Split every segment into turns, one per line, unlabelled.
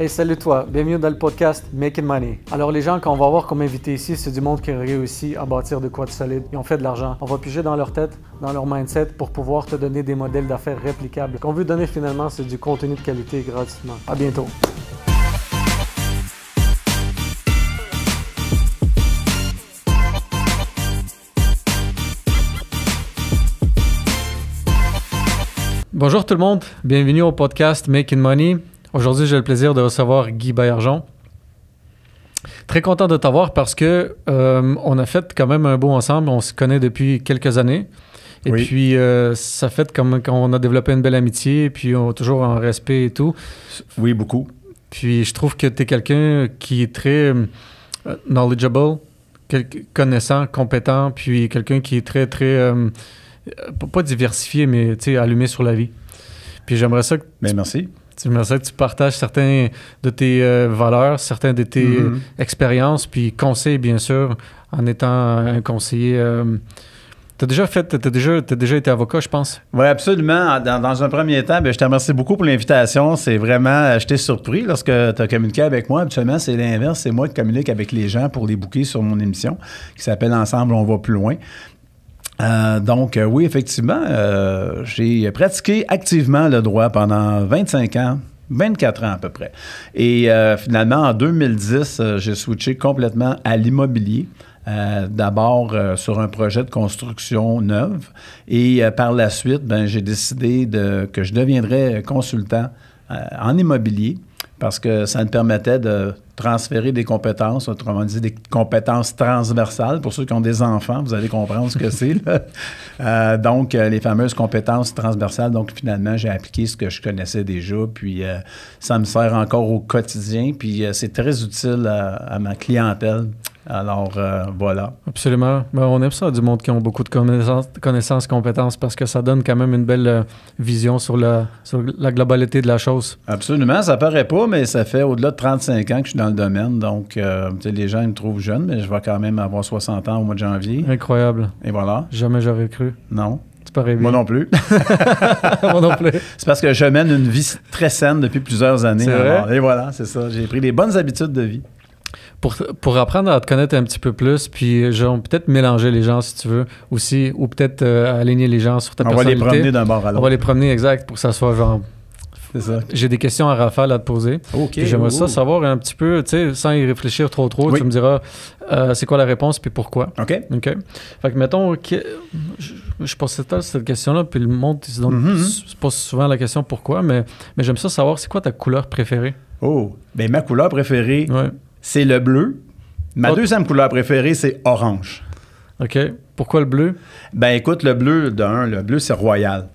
Hey, salut toi, bienvenue dans le podcast Making Money. Alors les gens qu'on va voir comme invités ici, c'est du monde qui a réussi à bâtir de quoi de solide. et ont fait de l'argent. On va piger dans leur tête, dans leur mindset pour pouvoir te donner des modèles d'affaires réplicables. Qu'on veut donner finalement, c'est du contenu de qualité gratuitement. À bientôt. Bonjour tout le monde, bienvenue au podcast Making Money. Aujourd'hui, j'ai le plaisir de recevoir Guy Bayerjon. Très content de t'avoir parce que euh, on a fait quand même un beau ensemble. On se connaît depuis quelques années. Et puis, euh, ça fait comme quand on a développé une belle amitié, et puis on est toujours en respect et tout. Oui, beaucoup. Puis, je trouve que tu es quelqu'un qui est très euh, knowledgeable, connaissant, compétent, puis quelqu'un qui est très, très, pas diversifié, mais allumé sur la vie. Puis, j'aimerais ça que. Mais ben, merci. J'aimerais que tu partages certains de tes euh, valeurs, certains de tes mm-hmm. expériences, puis conseils, bien sûr, en étant un conseiller. Tu euh, T'as déjà fait, t'as déjà, as déjà été avocat, je pense. Oui,
absolument. Dans, un premier temps, ben, je te remercie beaucoup pour l'invitation. C'est vraiment, euh, j'étais surpris lorsque tu as communiqué avec moi. Habituellement, c'est l'inverse. C'est moi qui communique avec les gens pour les bouquets sur mon émission qui s'appelle Ensemble, on va plus loin. Euh, donc, euh, oui, effectivement, euh, j'ai pratiqué activement le droit pendant 25 ans. 24 ans à peu près. Et finalement, en 2010, j'ai switché complètement à l'immobilier. D'abord sur un projet de construction neuve. Et par la suite, ben, j'ai décidé que je deviendrais consultant en immobilier parce que ça nous permettait de transférer des compétences, autrement dit des compétences transversales. Pour ceux qui ont des enfants, vous allez comprendre ce que c'est. Euh, donc, euh, les fameuses compétences transversales. Donc, finalement, j'ai appliqué ce que je connaissais déjà, puis euh, ça me sert encore au quotidien, puis c'est très utile à ma clientèle alors, euh, voilà.
Absolument. Ben, on aime ça, du monde qui ont beaucoup de connaissances, compétences, parce que ça donne quand même une belle euh, vision sur la, globalité de la chose.
Absolument. Ça paraît pas, mais ça fait au-delà de 35 ans que je suis dans le domaine. Donc, euh, les gens ils me trouvent jeune, mais je vais quand même avoir 60 ans au mois de janvier. Incroyable. Et voilà. Jamais j'aurais cru. Non. Moi non plus. Moi non plus. C'est parce que je mène une vie très saine depuis plusieurs années. et voilà, c'est ça. J'ai pris les bonnes habitudes de vie
pour, apprendre à te connaître un petit peu plus, puis genre peut-être mélanger les gens si tu veux aussi, ou peut-être euh, aligner les gens sur ta personnalité. On va les promener d'un bord à l'autre. On va les promener, exact, pour que ça soit genre. C'est ça. J'ai des questions à rafale à te poser. OK. J'aimerais ça oh. savoir un petit peu, tu sais, sans y réfléchir trop trop, tu me diras euh, c'est quoi la réponse puis pourquoi. OK. OK. Fait que mettons, que je, je cette question-là, puis le monde se mm-hmm. pose souvent la question pourquoi, mais, mais j'aime ça savoir c'est quoi ta couleur préférée. Oh, ben ma couleur préférée, c'est le bleu. Ma oh. deuxième couleur préférée, c'est
orange. OK. Pourquoi le bleu? Ben écoute, le bleu, d'un, le bleu, c'est royal.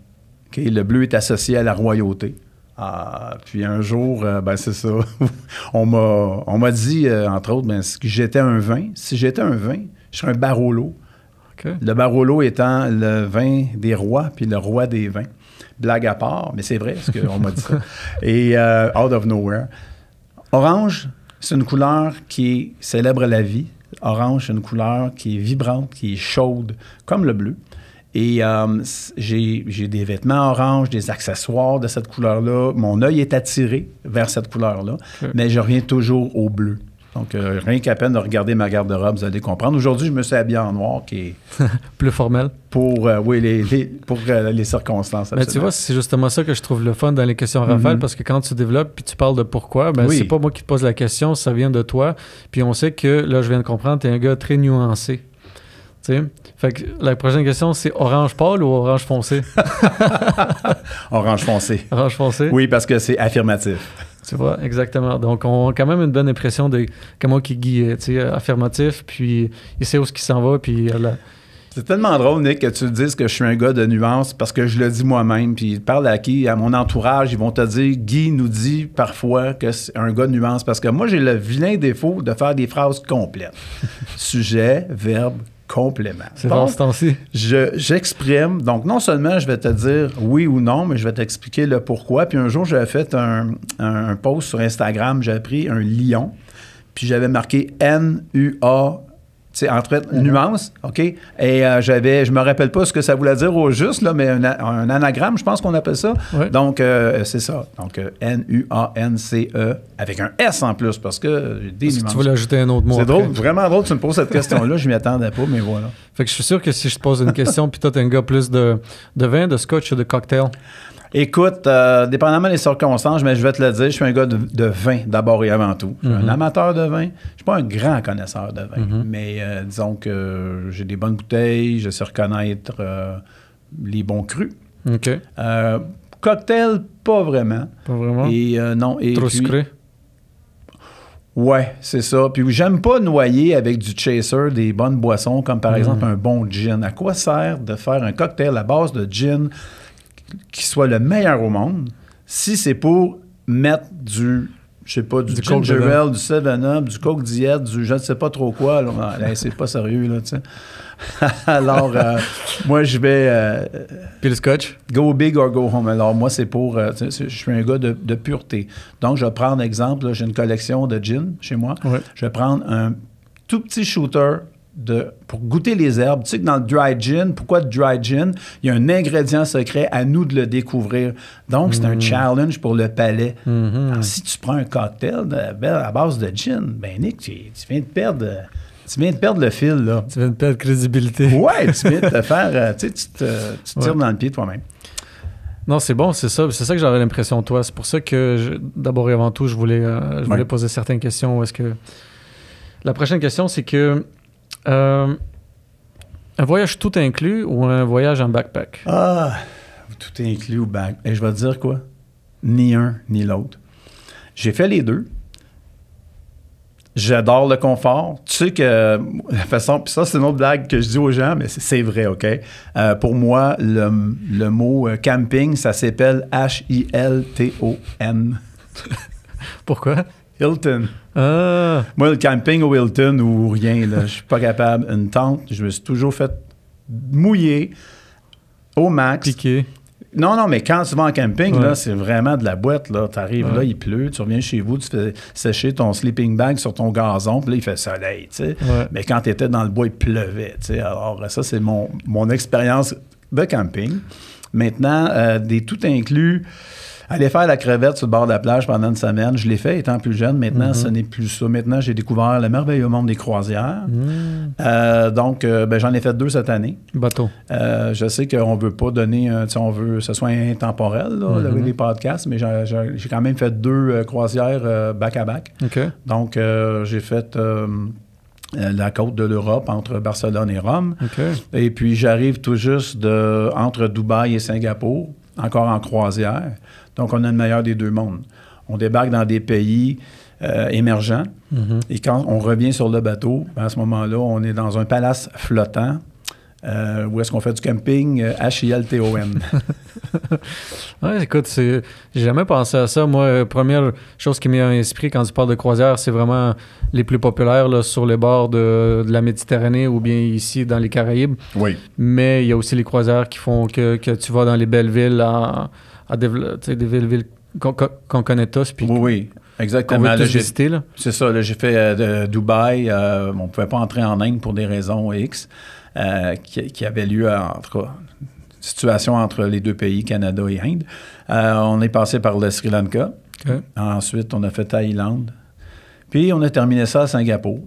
OK? Le bleu est associé à la royauté. Ah, puis un jour, euh, ben c'est ça. on m'a dit, euh, entre autres, ben, si j'étais un vin. Si j'étais un vin, je serais un barolo. OK. Le barolo étant le vin des rois, puis le roi des vins. Blague à part, mais c'est vrai, parce qu'on m'a dit ça. Et euh, out of nowhere. Orange, c'est une couleur qui célèbre la vie. Orange, c'est une couleur qui est vibrante, qui est chaude, comme le bleu. Et euh, j'ai des vêtements orange, des accessoires de cette couleur-là. Mon œil est attiré vers cette couleur-là, mais je reviens toujours au bleu. Donc, euh, rien qu'à peine de regarder ma garde-robe, vous allez comprendre. Aujourd'hui, je me suis habillé en noir, qui est. Plus formel. Pour, euh, oui, les, pour euh, les circonstances. Mais tu vois,
c'est justement ça que je trouve le fun dans les questions Raphaël, mhm. parce que quand tu développes puis tu parles de pourquoi, ben, c'est pas moi qui te pose la question, ça vient de toi. Puis on sait que, là, je viens de comprendre, tu es un gars très nuancé. sais. Fait que la prochaine question, c'est orange pâle ou orange foncé?
orange foncé. Orange foncé. Oui, parce que c'est affirmatif.
Tu vois, exactement. Donc, on a quand même une bonne impression de comment qui Guy est affirmatif, puis il sait où ce qui s'en va, puis
C'est tellement drôle, Nick, que tu dises que je suis un gars de nuance parce que je le dis moi-même. Puis parle à qui? À mon entourage, ils vont te dire Guy nous dit parfois que c'est un gars de nuance parce que moi, j'ai le vilain défaut de faire des phrases complètes. Sujet, verbe, complément. C'est dans ce temps-ci. J'exprime. donc, non seulement je vais te dire oui ou non, mais je vais t'expliquer le pourquoi. Puis un jour, j'avais fait un, un, post sur Instagram. J'avais pris un lion, puis j'avais marqué N-U-A c'est entre fait, nuance, OK? Et euh, j'avais, je me rappelle pas ce que ça voulait dire au juste, là, mais un, anagramme, je pense qu'on appelle ça. Donc, euh, c'est ça. Donc, euh, N-U-A-N-C-E, avec un S en plus, parce que des nuances. Que tu voulais ajouter un autre mot. C'est drôle, vraiment drôle, tu me poses cette question-là,
je m'y attendais pas, mais voilà. Fait que je suis sûr que si je te pose une question, puis toi, t'es un gars plus de, de vin, de scotch ou de
cocktail? Écoute, euh, dépendamment des circonstances, mais je vais te le dire, je suis un gars de, vin d'abord et avant tout. Je suis un mhm. amateur de vin. Je suis pas un grand connaisseur de vin, mhm. mais euh, disons que j'ai des bonnes bouteilles, je sais reconnaître euh, les bons crus. OK. cocktail, pas vraiment. Pas vraiment. Et non. Trop sucré. Ouais, c'est ça. Puis j'aime pas noyer avec du chaser des bonnes boissons, comme par mhm. exemple un bon gin. À quoi sert de faire un cocktail à base de gin qui soit le meilleur au monde, si c'est pour mettre du je sais pas, du, du ginger du 7-up, du coke diet, du je ne sais pas trop quoi. Là, ah, c'est pas sérieux, Alors, euh, moi, je vais... Euh, Puis le scotch? Go big or go home. Alors, moi, c'est pour... Euh, je suis un gars de, pureté. Donc, je vais prendre, exemple, j'ai une collection de gin chez moi. Je vais prendre un tout petit shooter pour goûter les herbes. Tu sais que dans le dry gin, pourquoi le dry gin? Il y a un ingrédient secret, à nous de le découvrir. Donc, c'est un mm. challenge pour le palais. Mm-hmm. si tu prends un cocktail ben, à base de gin, ben Nick, tu, viens de perdre... Tu viens de perdre le fil, là. Tu viens de perdre crédibilité. Ouais, tu viens de te faire... Euh, tu te, tires dans le pied toi-même.
Non, c'est bon, c'est ça. C'est ça que j'avais l'impression de toi. C'est pour ça que, d'abord et avant tout, je voulais, euh, poser certaines questions. Est-ce que... La prochaine question, c'est que euh, un voyage tout inclus ou un voyage en backpack? Ah, tout inclus ou backpack. Et eh, je vais te dire quoi?
Ni un ni l'autre. J'ai fait les deux. J'adore le confort. Tu sais que, de euh, façon, puis ça, c'est une autre blague que je dis aux gens, mais c'est vrai, OK? Euh, pour moi, le, le mot camping, ça s'appelle H-I-L-T-O-N. Pourquoi? Wilton. Ah. Moi, le camping au Hilton ou rien, là, je suis pas capable. Une tente, je me suis toujours fait mouiller au max. Non, non, mais quand tu vas en camping, là, c'est vraiment de la boîte. Là. Tu arrives là, il pleut, tu reviens chez vous, tu fais sécher ton sleeping bag sur ton gazon, puis là, il fait soleil. Mais quand tu étais dans le bois, il pleuvait. Alors, ça, c'est mon, mon expérience de camping. Maintenant, euh, des tout inclus. Aller faire la crevette sur le bord de la plage pendant une semaine, je l'ai fait étant plus jeune. Maintenant, mhm. ce n'est plus ça. Maintenant, j'ai découvert le merveilleux monde des croisières. Mhm. Euh, donc, euh, ben, j'en ai fait deux cette année. Bateau. Euh, je sais qu'on ne veut pas donner, si on veut ce soit intemporel, le mm podcast, podcasts, mais j'ai quand même fait deux croisières back-à-back. Donc, j'ai fait la côte de l'Europe entre Barcelone et Rome. Et puis j'arrive tout juste entre Dubaï et Singapour, encore en croisière. Donc, on a le meilleur des deux mondes. On débarque dans des pays euh, émergents mm-hmm. et quand on revient sur le bateau, ben, à ce moment-là, on est dans un palace flottant euh, où est-ce qu'on fait du camping H-I-L-T-O-N. Euh,
ouais, écoute, j'ai jamais pensé à ça. Moi, première chose qui m'est à quand tu parle de croisière, c'est vraiment les plus populaires sur les bords de, la Méditerranée ou bien ici dans les Caraïbes. Oui. Mais il y a aussi les croisières qui font que, que tu vas dans les belles villes en à développer, qu'on connaît tous. Puis oui, oui, exactement.
C'est ça. J'ai fait euh, Dubaï. Euh, on ne pouvait pas entrer en Inde pour des raisons X euh, qui, avaient lieu, en situation entre les deux pays, Canada et Inde. on est passé par le Sri Lanka. Ensuite, on a fait Thaïlande. Puis, on a terminé ça à Singapour.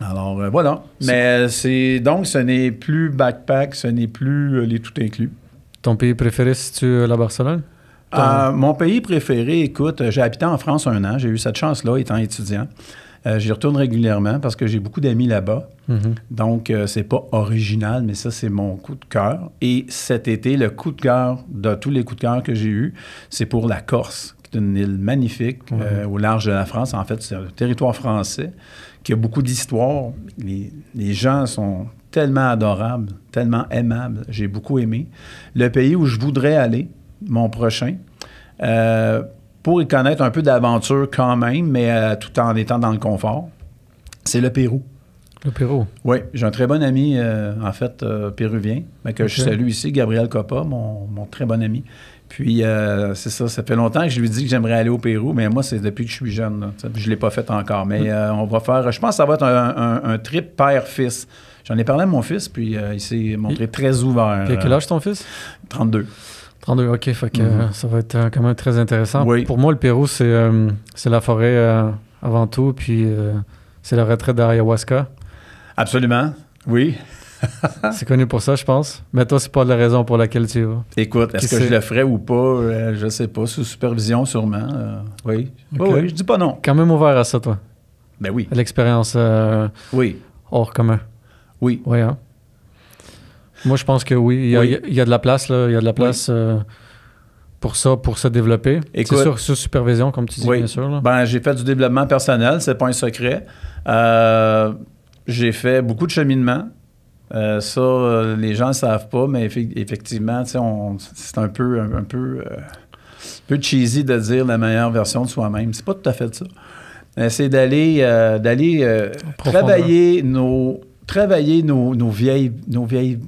Alors, voilà. Mais c'est donc, ce n'est plus backpack, ce n'est plus les tout inclus. Ton pays préféré, c'est-tu euh, la Barcelone? Euh, mon pays préféré, écoute, euh, j'ai habité en France un an. J'ai eu cette chance-là étant étudiant. j'y retourne régulièrement parce que j'ai beaucoup d'amis là-bas. Mhm. Donc, c'est pas original, mais ça, c'est mon coup de cœur. Et cet été, le coup de cœur de tous les coups de cœur que j'ai eu, c'est pour la Corse, qui est une île magnifique au large de la France. En fait, c'est un territoire français qui a beaucoup d'histoire. Les, les gens sont tellement adorable, tellement aimable. J'ai beaucoup aimé. Le pays où je voudrais aller, mon prochain, euh, pour y connaître un peu d'aventure quand même, mais euh, tout en étant dans le confort, c'est le Pérou. Le Pérou. Oui, j'ai un très bon ami, euh, en fait, péruvien, mais que je salue ici, Gabriel Coppa, mon, mon très bon ami. Puis, c'est ça, ça fait longtemps que je lui dis que j'aimerais aller au Pérou, mais moi, c'est depuis que je suis jeune. je ne l'ai pas fait encore. Mais mm. on va faire, je pense que ça va être un trip père-fils. J'en ai parlé à mon fils, puis euh, il s'est montré très ouvert. quel euh,
âge ton fils 32. 32, ok, mhm. euh, ça va être quand même très intéressant. Pour moi, le Pérou, c'est la forêt avant tout, puis c'est la retraite d'Ayahuasca. Absolument, oui. c'est connu pour ça, je pense. Mais toi, c'est pas la raison pour laquelle tu y vas. Écoute, est-ce que je le
ferais ou pas? je sais pas. Sous supervision, sûrement. oui. oui, je dis pas non.
Quand même ouvert à ça, toi. Ben oui. L'expérience oui. hors commun. Oui. Hein. Moi, je pense que oui. Il y, a, de la place, là. Il y a de la place euh, pour ça, pour se développer. C'est sûr, sous supervision, comme tu dis, bien sûr.
Ben, j'ai fait du développement personnel, c'est pas un secret. Euh, j'ai fait beaucoup de cheminement. Euh, ça, les gens ne savent pas, mais effectivement, c'est un peu, peu, un cheesy de dire la meilleure version de soi-même. C'est pas tout à fait ça. c'est d'aller d'aller travailler nos travailler nos, vieilles, nos vieilles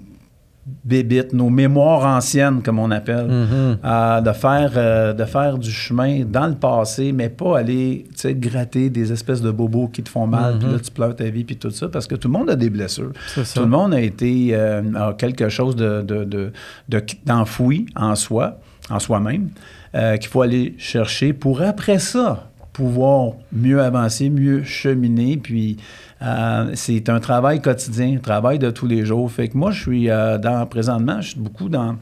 bébites, nos mémoires anciennes, comme on appelle, mhm. de, faire, euh, de faire du chemin dans le passé, mais pas aller gratter des espèces de bobos qui te font mal, mhm. puis là, tu pleures ta vie, puis tout ça, parce que tout le monde a des blessures. Tout le monde a été euh, quelque chose d'enfoui de, en soi, en soi-même, euh, qu'il faut aller chercher pour après ça pouvoir mieux avancer, mieux cheminer. Puis euh, c'est un travail quotidien, un travail de tous les jours. Fait que moi, je suis euh, dans présentement, je suis beaucoup dans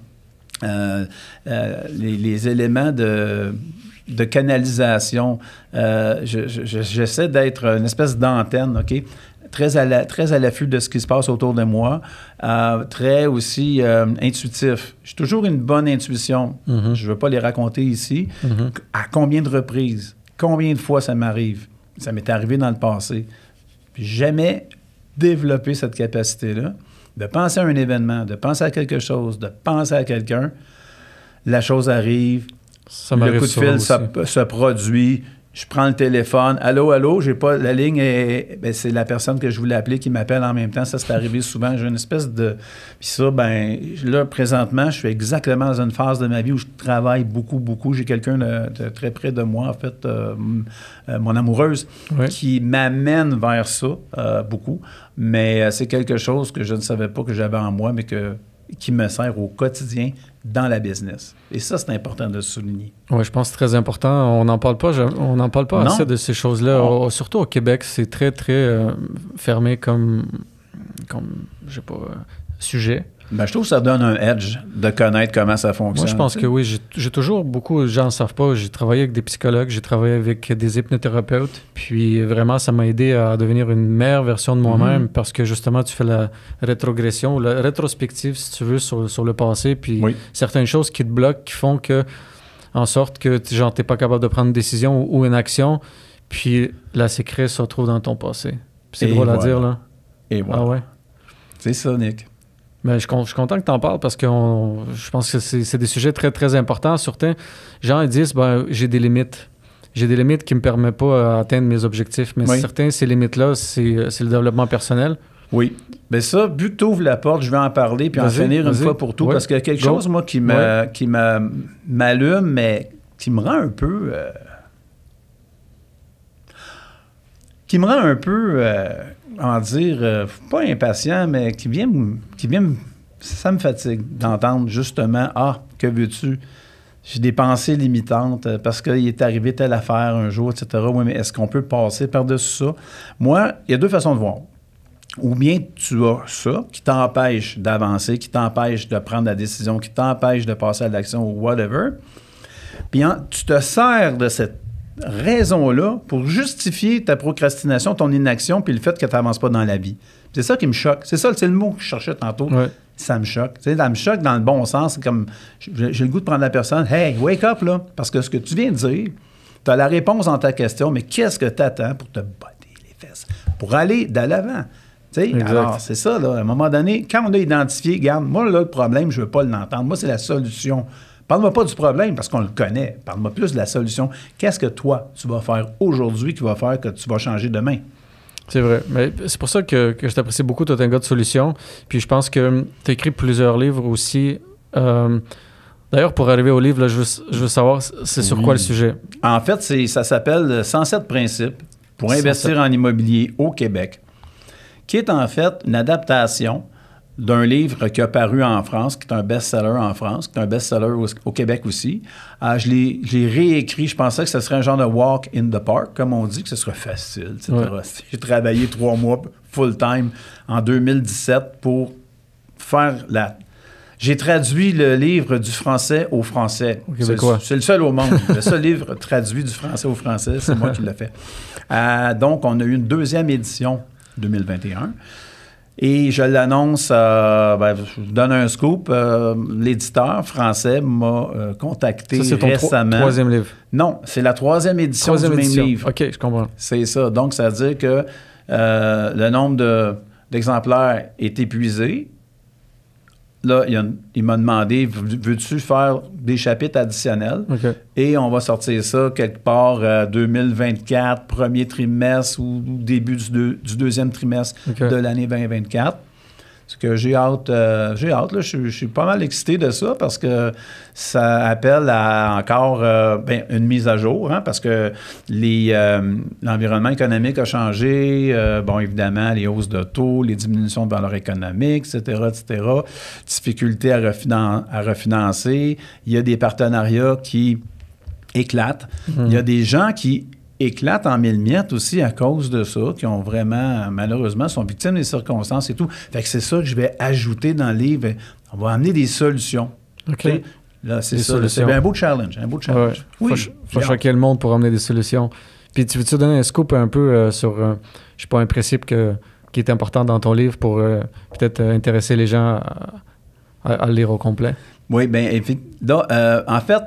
euh, les, éléments de, de canalisation. J'essaie je, d'être une espèce d'antenne, OK? Très à, très à l'affût de ce qui se passe autour de moi, très aussi intuitif. J'ai toujours une bonne intuition. Mm-hmm. Je ne veux pas les raconter ici. Mm-hmm. À combien de reprises? Combien de fois ça m'arrive? Ça m'est arrivé dans le passé. Puis jamais développer cette capacité-là de penser à un événement, de penser à quelque chose, de penser à quelqu'un. La chose arrive, le coup de fil se, produit, je prends le téléphone. Allô, allô, j'ai pas. La ligne et ben, c'est la personne que je voulais appeler qui m'appelle en même temps. Ça, c'est arrivé souvent. J'ai une espèce de. Puis ça, ben, là, présentement, je suis exactement dans une phase de ma vie où je travaille beaucoup, beaucoup. J'ai quelqu'un de, très près de moi, en fait, euh, euh, mon amoureuse, qui m'amène vers ça euh, beaucoup. Mais c'est quelque chose que je ne savais pas que j'avais en moi, mais que qui me sert au quotidien dans la business. Et ça, c'est important de souligner.
Oui, je pense que c'est très important. On n'en parle pas, on en parle pas assez de ces choses-là. Surtout au Québec, c'est très, très euh, fermé comme, comme, pas, euh, sujet.
Ben, je trouve que ça donne un edge de connaître comment ça fonctionne. Moi, je pense
que oui. J'ai toujours beaucoup, J'en gens savent pas, j'ai travaillé avec des psychologues, j'ai travaillé avec des hypnothérapeutes, puis vraiment, ça m'a aidé à devenir une meilleure version de moi-même mhm. parce que justement, tu fais la rétrogression, la rétrospective, si tu veux, sur, sur le passé, puis certaines choses qui te bloquent, qui font que, en sorte que, genre, tu n'es pas capable de prendre une décision ou, une action, puis la sécrète se retrouve dans ton passé. C'est drôle à dire, là. Et voilà. Ah ouais. C'est ça, Nick. Mais ben, je, suis content que tu en parles parce que je pense que c'est des sujets très, très importants. Certains gens ils disent ben, j'ai des limites. J'ai des limites qui ne me permettent pas d'atteindre euh, mes objectifs. Mais certains, ces limites-là, euh, c'est le développement personnel. Oui. Mais ben, ça, but ouvre la porte, je vais en parler puis en finir une fois pour tout. qu'il y a quelque chose, moi, qui m'allume,
mais qui me rend un peu. Euh, qui me rend un peu en dire, euh, pas impatient, mais qui vient, qui vient ça me fatigue d'entendre justement, ah, que veux-tu? J'ai des pensées limitantes euh, parce qu'il est arrivé telle affaire un jour, etc. Oui, mais est-ce qu'on peut passer par-dessus ça? Moi, il y a deux façons de voir. Ou bien tu as ça qui t'empêche d'avancer, qui t'empêche de prendre la décision, qui t'empêche de passer à l'action ou whatever. Puis hein, tu te sers de cette raison-là pour justifier ta procrastination, ton inaction, puis le fait que tu n'avances pas dans la vie. C'est ça qui me choque. C'est ça, c'est le mot que je cherchais tantôt. Ça me choque. ça me choque dans le bon sens. comme, j'ai le goût de prendre la personne, hey, wake up, là, parce que ce que tu viens de dire, tu as la réponse dans ta question, mais qu'est-ce que tu attends pour te botter les fesses, pour aller de l'avant? Alors, c'est ça, là, à un moment donné, quand on a identifié, regarde, moi, là, le problème, je ne veux pas l'entendre. Moi, c'est la solution Parle-moi pas du problème parce qu'on le connaît. Parle-moi plus de la solution. Qu'est-ce que toi, tu vas faire aujourd'hui
qui va faire que tu vas changer demain? C'est vrai. Mais c'est pour ça que, je t'apprécie beaucoup. Tu un gars de solution. Puis je pense que tu écrit plusieurs livres aussi. Euh, d'ailleurs, pour arriver au livre, je, veux, savoir, c'est sur quoi le sujet?
En fait, ça s'appelle 107 principes pour investir en immobilier au Québec, qui est en fait une adaptation d'un livre qui a paru en France, qui est un best-seller en France, qui est un best-seller au, Québec aussi. Euh, je l'ai réécrit. Je pensais que ce serait un genre de walk in the park, comme on dit, que ce serait facile. J'ai travaillé trois mois full-time en 2017 pour faire la... J'ai traduit le livre du français au français. c'est le seul au monde. le seul livre traduit du français au français, c'est moi qui l'ai fait. Euh, donc, on a eu une deuxième édition 2021. Et je l'annonce, euh, ben, je vous donne un scoop. Euh, l'éditeur français m'a euh, contacté récemment. troisième livre. Non, c'est la troisième édition du même livre. OK, je comprends. C'est ça. Donc, ça veut dire que le nombre d'exemplaires est épuisé là, il, m'a demandé veux-tu faire des chapitres additionnels Et on va sortir ça quelque part 2024, euh, premier trimestre ou début du, deuxième trimestre de l'année 2024 que j'ai hâte, euh, j'ai hâte, je suis pas mal excité de ça parce que ça appelle à encore euh, ben, une mise à jour, hein, parce que euh, l'environnement économique a changé, bon, évidemment, les hausses de taux, les diminutions de valeur économique, etc., etc., difficulté à, refinancer, il y a des partenariats qui éclatent,
mm-hmm.
il
y a des gens qui éclatent en mille miettes aussi à cause de ça, qui ont vraiment, malheureusement, sont victimes des circonstances et tout. Fait que c'est ça que je vais ajouter dans le livre. On va amener des solutions. ok Là, c'est ça. C'est un beau challenge. Un beau challenge. Oui. Faut, choquer
le monde pour amener des solutions. Puis tu veux-tu donner un scoop un peu euh, sur, euh, je sais pas, un principe que, qui est important dans ton livre pour euh, peut-être intéresser les gens à, lire au complet?
Oui, bien, en fait,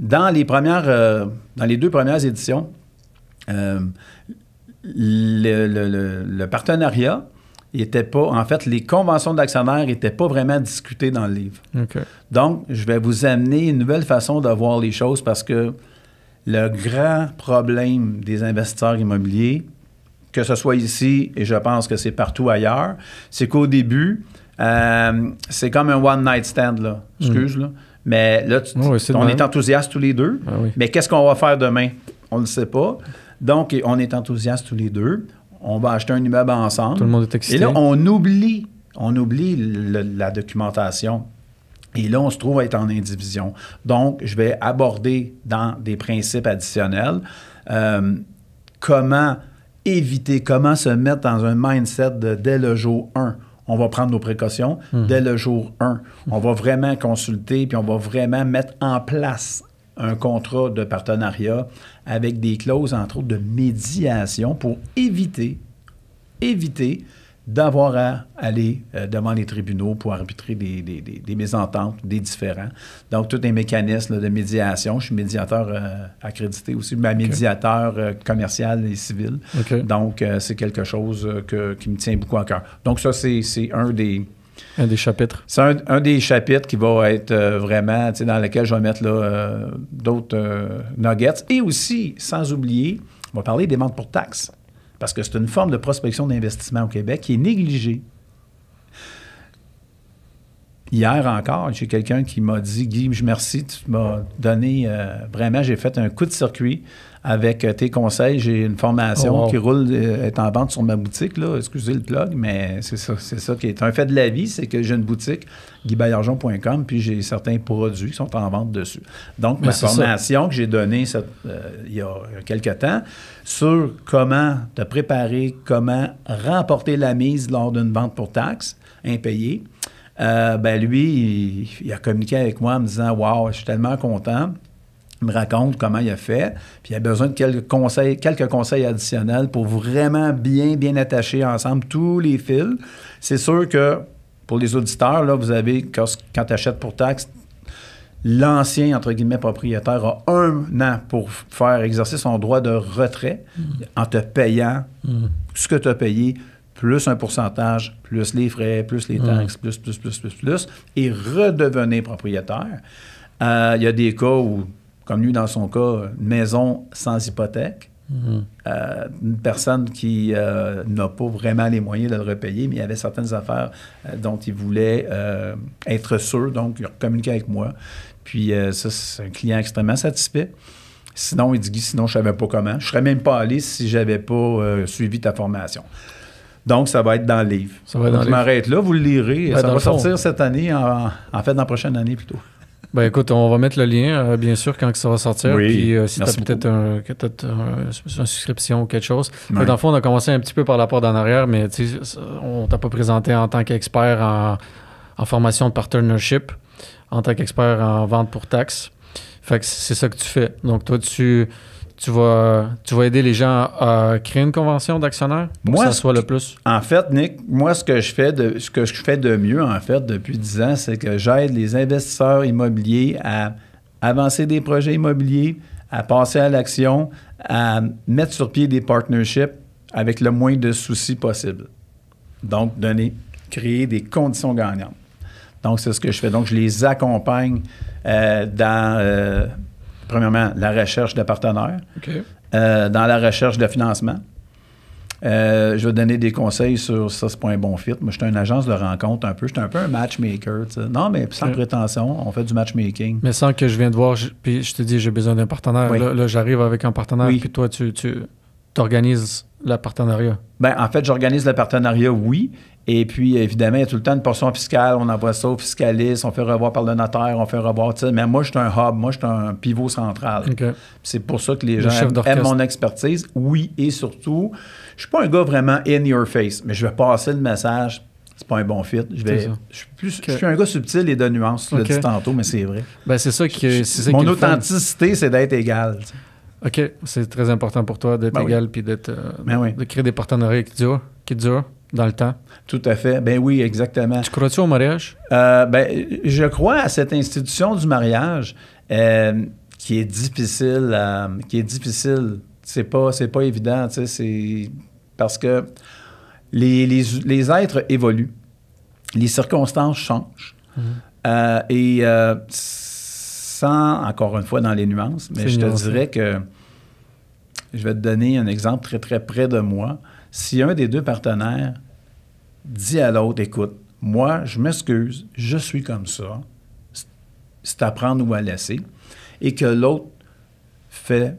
dans les premières, dans les deux premières éditions, euh, le, partenariat n'était pas. En fait, les conventions d'actionnaires n'étaient pas vraiment discutées dans le livre. Donc, je vais vous amener une nouvelle façon de voir les choses parce que le grand problème des investisseurs immobiliers, que ce soit ici et je pense que c'est partout ailleurs, c'est qu'au début, euh, c'est comme un one-night stand, là. Excuse, moi mm. Mais là, on est enthousiastes tous les deux. Ah Mais qu'est-ce qu'on va faire demain? On ne sait pas. Donc, on est enthousiastes tous les deux. On va acheter un immeuble ensemble. Tout le monde est excité. Et là, on oublie, on oublie la documentation. Et là, on se trouve à être en indivision. Donc, je vais aborder dans des principes additionnels euh, comment éviter, comment se mettre dans un mindset de dès le jour 1 on va prendre nos précautions mhm. dès le jour 1. On va vraiment consulter, puis on va vraiment mettre en place un contrat de partenariat avec des clauses, entre autres, de médiation pour éviter, éviter d'avoir à aller euh, devant les tribunaux pour arbitrer des, des, des, des, mésententes, des différends. Donc, tous les mécanismes de médiation. Je suis médiateur euh, accrédité aussi, mais médiateur euh, commercial et civil. Donc, c'est quelque chose qui me tient beaucoup à cœur. Donc, ça, c'est un des, un des chapitres. C'est un, des chapitres qui va être euh, vraiment, dans lequel je vais mettre euh, d'autres euh, nuggets. Et aussi, sans oublier, on va parler des ventes pour taxes, parce que c'est une forme de prospection d'investissement au Québec qui est négligée. Hier encore, j'ai quelqu'un qui m'a dit Guy, je merci, tu m'as donné. vraiment, j'ai fait un coup de circuit avec euh, tes conseils. J'ai une formation oh, qui roule, euh, est en vente sur ma boutique, excusez le plug, mais c'est ça, ça qui est un fait de la vie, c'est que j'ai une boutique, guybayargent.com, puis j'ai certains produits qui sont en vente dessus. Donc, ma formation que j'ai donnée euh, il y a quelques temps sur comment te préparer, comment remporter la mise lors d'une vente pour taxes impayée, ben, lui, il, il, a communiqué avec moi en me disant « Wow, je suis tellement content ». Il me raconte comment il a fait, puis il a besoin de quelques conseils, quelques conseils additionnels pour vraiment bien, bien attacher ensemble tous les fils. C'est sûr que pour les auditeurs, là, vous avez, quand, tu achètes pour taxe, l'ancien, entre guillemets, propriétaire a un an pour faire exercer son droit de retrait en te payant ce que tu as payé, plus un pourcentage, plus les frais, plus les taxes, plus, plus, plus, plus, plus, et redevenez propriétaire. Euh, il y a des cas où comme lui dans son cas, une maison sans hypothèque, mhm. euh, une personne qui euh, n'a pas vraiment les moyens de le repayer, mais il avait certaines affaires euh, dont il voulait être sûr, donc il a communiqué avec moi. Puis ça, c'est un client extrêmement satisfait. Sinon, il dit sinon je savais pas comment. Je ne serais même pas allé si je n'avais pas suivi ta formation. Donc, ça va être dans le livre. Ça va je m'arrête là, vous le lirez. Ben, ça va sortir cette année, en, en fait, dans la prochaine année plutôt.
Ben écoute, on va mettre le lien, euh, bien sûr, quand ça va sortir. Oui. Puis euh, si tu as peut-être une subscription ou quelque chose. mais Dans le fond, on a commencé un petit peu par la porte en arrière, mais on t'a pas présenté en tant qu'expert en, en, formation de partnership, en tant qu'expert en vente pour taxes. Fait que c'est ça que tu fais. Donc toi, tu tu vas, tu vas aider les gens à créer une convention d'actionnaires que ça soit le plus?
En fait, Nick, moi, ce que je fais de, ce que je fais de mieux, en fait, depuis 10 ans, c'est que j'aide les investisseurs immobiliers à avancer des projets immobiliers, à passer à l'action, à mettre sur pied des partnerships avec le moins de soucis possible. Donc, donner, créer des conditions gagnantes. Donc, c'est ce que je fais. Donc, je les accompagne euh, dans... Euh, premièrement, la recherche de partenaires, euh, dans la recherche de financement. Euh, je vais donner des conseils sur ça, c'est pas un bon fit. Moi, je suis une agence de rencontre un peu. Je suis un peu un matchmaker. Non, mais sans prétention, on fait du matchmaking.
Mais sans que je viens de voir, puis je te dis, j'ai besoin d'un partenaire. Là, j'arrive avec un partenaire, et puis toi, tu tu organises le partenariat?
Ben, en fait, j'organise le partenariat, oui. Et puis, évidemment, il y a tout le temps une portion fiscale. On envoie ça au fiscaliste, on fait revoir par le notaire, on fait revoir. Mais moi, je suis un hub, moi, je suis un pivot central. C'est pour ça que les gens aiment mon expertise. Oui, et surtout, je ne suis pas un gars vraiment in your face, mais je vais passer le message. C'est pas un bon fit. Je, vais, je, suis, plus, je suis un gars subtil et de nuances. tu dit tantôt, mais c'est vrai.
Ben, c'est ça que. Mon authenticité, c'est d'être égal. OK, c'est très important pour toi d'être ben égal puis d'être, euh, ben de créer des partenariats qui durent, dans le temps. Tout à fait. Ben oui,
exactement. Tu crois-tu au mariage? Euh, ben, je crois à cette institution du mariage euh, qui est difficile. qui est difficile. C'est pas, c'est pas évident, tu sais, c'est parce que les, êtres évoluent, les circonstances changent. Mhm. et sans, encore une fois, dans les nuances, mais je te dirais que je vais te donner un exemple très, très près de moi. Si un des deux partenaires dit à l'autre, écoute, moi, je m'excuse, je suis comme ça, c'est à prendre ou à laisser, et que l'autre fait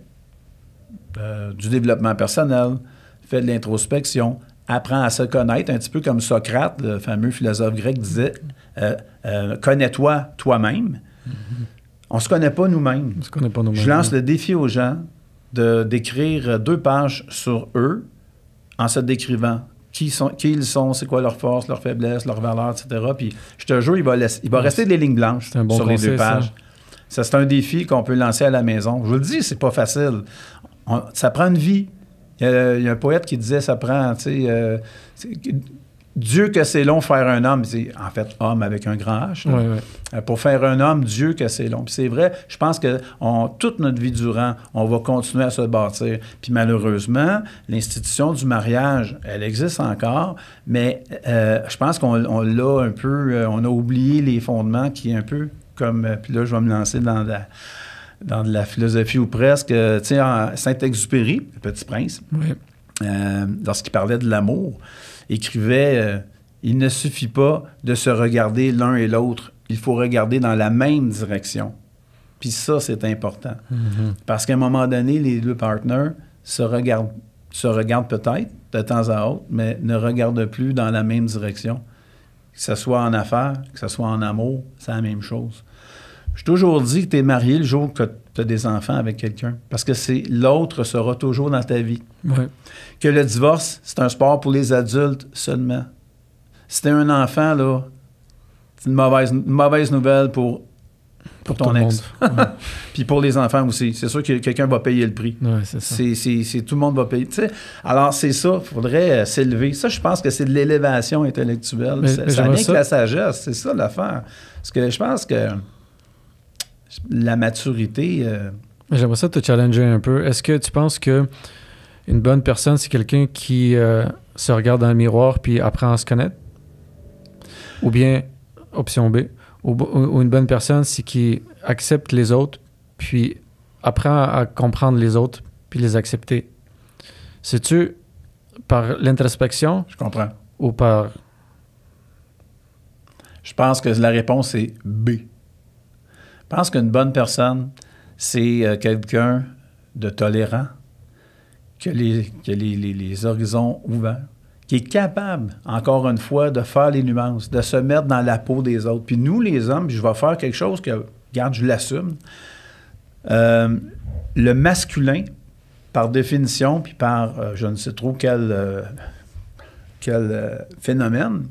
euh, du développement personnel, fait de l'introspection, apprend à se connaître, un petit peu comme Socrate, le fameux philosophe grec, disait euh, euh, Connais-toi toi-même. Mm-hmm. On se connaît pas nous-mêmes. se connaît pas nous-mêmes. Je lance le défi aux gens de d'écrire deux pages sur eux en se décrivant qui, sont, qui ils sont, c'est quoi leur force, leur faiblesse, leur valeur, etc. Puis je te jure, il va, il va rester des lignes blanches sur les deux pages. Ça, c'est un défi qu'on peut lancer à la maison. Je vous le dis, c'est pas facile. ça prend une vie. Il y, a, un poète qui disait ça prend, euh, Dieu que c'est long faire un homme, c'est en fait homme avec un grand H. Euh, pour faire un homme, Dieu que c'est long. Puis c'est vrai, je pense que on, toute notre vie durant, on va continuer à se bâtir. Puis malheureusement, l'institution du mariage, elle existe encore, mais euh, je pense qu'on l'a un peu, euh, on a oublié les fondements qui est un peu comme, puis là je vais me lancer dans dans de la philosophie ou presque, tu sais, Saint-Exupéry, le Petit Prince, lorsqu'il parlait de l'amour écrivait euh, Il ne suffit pas de se regarder l'un et l'autre, il faut regarder dans la même direction. Puis ça, c'est important. Mm-hmm. Parce qu'à un moment donné, les deux partenaires se regardent, se regardent peut-être de temps à autre, mais ne regardent plus dans la même direction. Que ce soit en affaires, que ce soit en amour, c'est la même chose. J'ai toujours dit que tu es marié le jour que tu des enfants avec quelqu'un. Parce que c'est l'autre sera toujours dans ta vie. Que le divorce, c'est un sport pour les adultes seulement. Si tu un enfant, là, c'est une mauvaise, mauvaise nouvelle pour, pour, ton ex. Puis pour les enfants aussi. C'est sûr que quelqu'un va payer le prix. c'est tout le monde va payer. alors, c'est ça. Il faudrait euh, s'élever. Ça, je pense que c'est de l'élévation intellectuelle. ça, vient la sagesse. C'est ça l'affaire. Parce que je pense que la maturité. Euh,
j'aimerais ça te challenger un peu. Est-ce que tu penses que une bonne personne, c'est quelqu'un qui euh, se regarde dans le miroir puis apprend à se connaître? Ou bien, option B, ou, ou une bonne personne, c'est qui accepte les autres puis apprend à comprendre les autres puis les accepter. C'est-tu par l'introspection? Je comprends. Ou par.
Je pense que la réponse est B. Je pense qu'une bonne personne, c'est euh, quelqu'un de tolérant, qui a les, que les, les, horizons ouverts, qui est capable, encore une fois, de faire les nuances, de se mettre dans la peau des autres. Puis nous, les hommes, je vais faire quelque chose que, garde, je l'assume. Euh, le masculin, par définition, puis par euh, je ne sais trop quel, quel phénomène,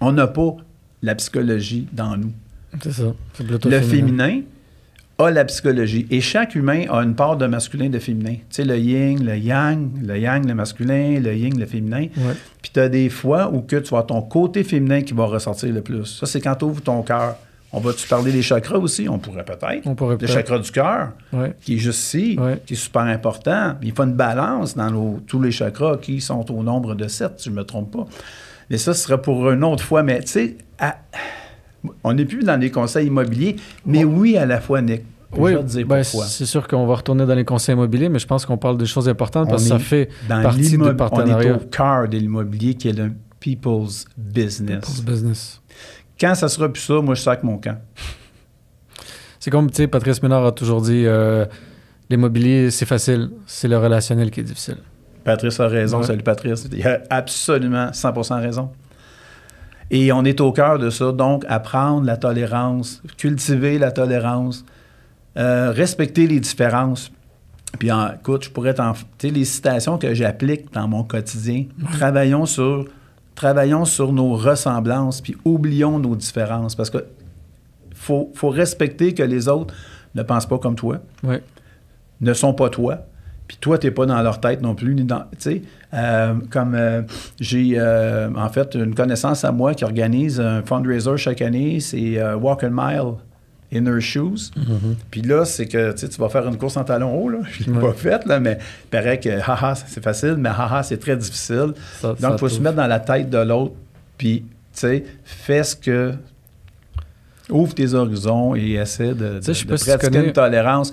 on n'a pas la psychologie dans nous.
C'est
ça. Le féminin.
a la psychologie. Et chaque humain a une part de masculin et de féminin. Tu sais, le yin, le yang, le yang, le masculin, le yin, le féminin. Puis tu as des fois où que tu as ton côté féminin qui va ressortir le plus. Ça, c'est quand tu ouvres ton cœur. On va-tu parler des chakras aussi? On pourrait peut-être. On pourrait peut-être. Le chakra du cœur, qui est juste ici, qui est super important. Il faut une balance dans tous les chakras qui sont au nombre de sept, si je ne me trompe pas. Mais ça, ce serait pour une autre fois. Mais tu sais, à on n'est plus dans les conseils immobiliers, mais oui à la fois, Nick.
Oui, ben, c'est sûr qu'on va retourner dans les conseils immobiliers, mais je pense qu'on parle de choses importantes parce que ça fait dans partie du partenariat. On est au
cœur de l'immobilier qui est le people's business. People's business. Quand ça sera plus ça, moi, je avec mon camp.
C'est comme, tu sais, Patrice Ménard a toujours dit euh, l'immobilier, c'est facile, c'est le relationnel qui est difficile.
Patrice a raison. Salut, Patrice. Il a absolument 100 raison. Et on est au cœur de ça. Donc, apprendre la tolérance, cultiver la tolérance, euh, respecter les différences. Puis, écoute, je pourrais t'en. Tu sais, les citations que j'applique dans mon quotidien, travaillons sur. Travaillons sur nos ressemblances, puis oublions nos différences. Parce que faut, faut respecter que les autres ne pensent pas comme toi, ne sont pas toi, puis toi, t'es pas dans leur tête non plus, ni dans. Euh, comme euh, j'ai euh, en fait une connaissance à moi qui organise un fundraiser chaque année, c'est Walk a Mile. her Shoes. Mm-hmm. Puis là, c'est que tu vas faire une course en talons hauts. Là. Je ne l'ai pas faite, mais il paraît que c'est facile, mais haha, c'est très difficile. Donc, il faut se mettre dans la tête de l'autre. Puis, tu sais, fais ce que. Ouvre tes horizons et essaie de, de, pratiquer une tolérance.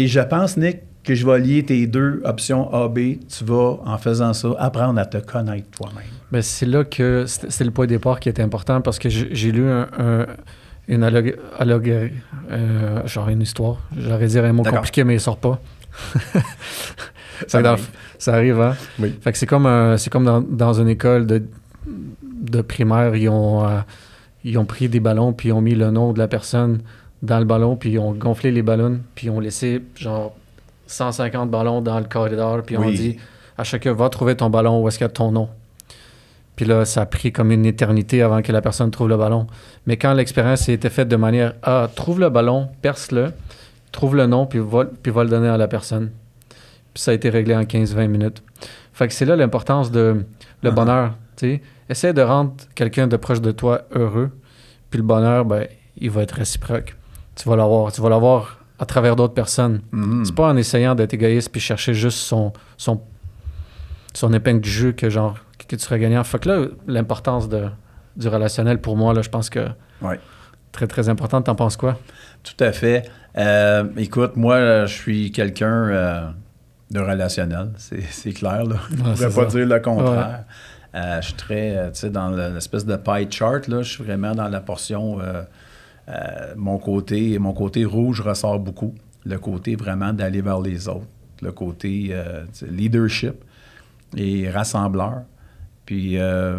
Et je pense, Nick, que je vais lier tes deux options A, B, tu vas, en faisant ça, apprendre à te connaître toi-même.
Ben, c'est là que c'est le point de départ qui est important parce que j'ai lu un, une allégorie euh, genre une histoire. J'aurais dit un mot compliqué, mais il sort pas. ça, arrive. hein? Fait que c'est comme, euh, c'est comme dans, dans, une école de, de primaire, ils ont, euh, ils ont pris des ballons, puis ils ont mis le nom de la personne dans le ballon, puis ils ont gonflé les ballons, puis ils ont laissé genre 150 ballons dans le corridor, puis on dit à chacun, va trouver ton ballon, où est-ce qu'il y a ton nom. Puis là, ça a pris comme une éternité avant que la personne trouve le ballon. Mais quand l'expérience a été faite de manière à ah, trouve le ballon, perce-le, trouve le nom, puis va, puis le donner à la personne. Puis ça a été réglé en 15-20 minutes. Fait que c'est là l'importance de le bonheur. Essaye de rendre quelqu'un de proche de toi heureux, puis le bonheur, ben, il va être réciproque. Tu vas l'avoir. Tu vas l'avoir à travers d'autres personnes. Mm-hmm. C'est pas en essayant d'être égoïste puis chercher juste son, son, son épingle du jeu que genre que tu serais gagnant. Fait que là, l'importance de, du relationnel pour moi, là, je pense que ouais. très, très importante. T'en penses quoi? Tout à
fait. Euh, écoute, moi, je suis quelqu'un euh, de relationnel, c'est clair. Là. Je ne pas dire le contraire. Euh, je suis très, tu sais, dans l'espèce de pie chart, là, je suis vraiment dans la portion euh, mon, côté, mon côté rouge ressort beaucoup. Le côté vraiment d'aller vers les autres, le côté euh, leadership et rassembleur. Puis, euh,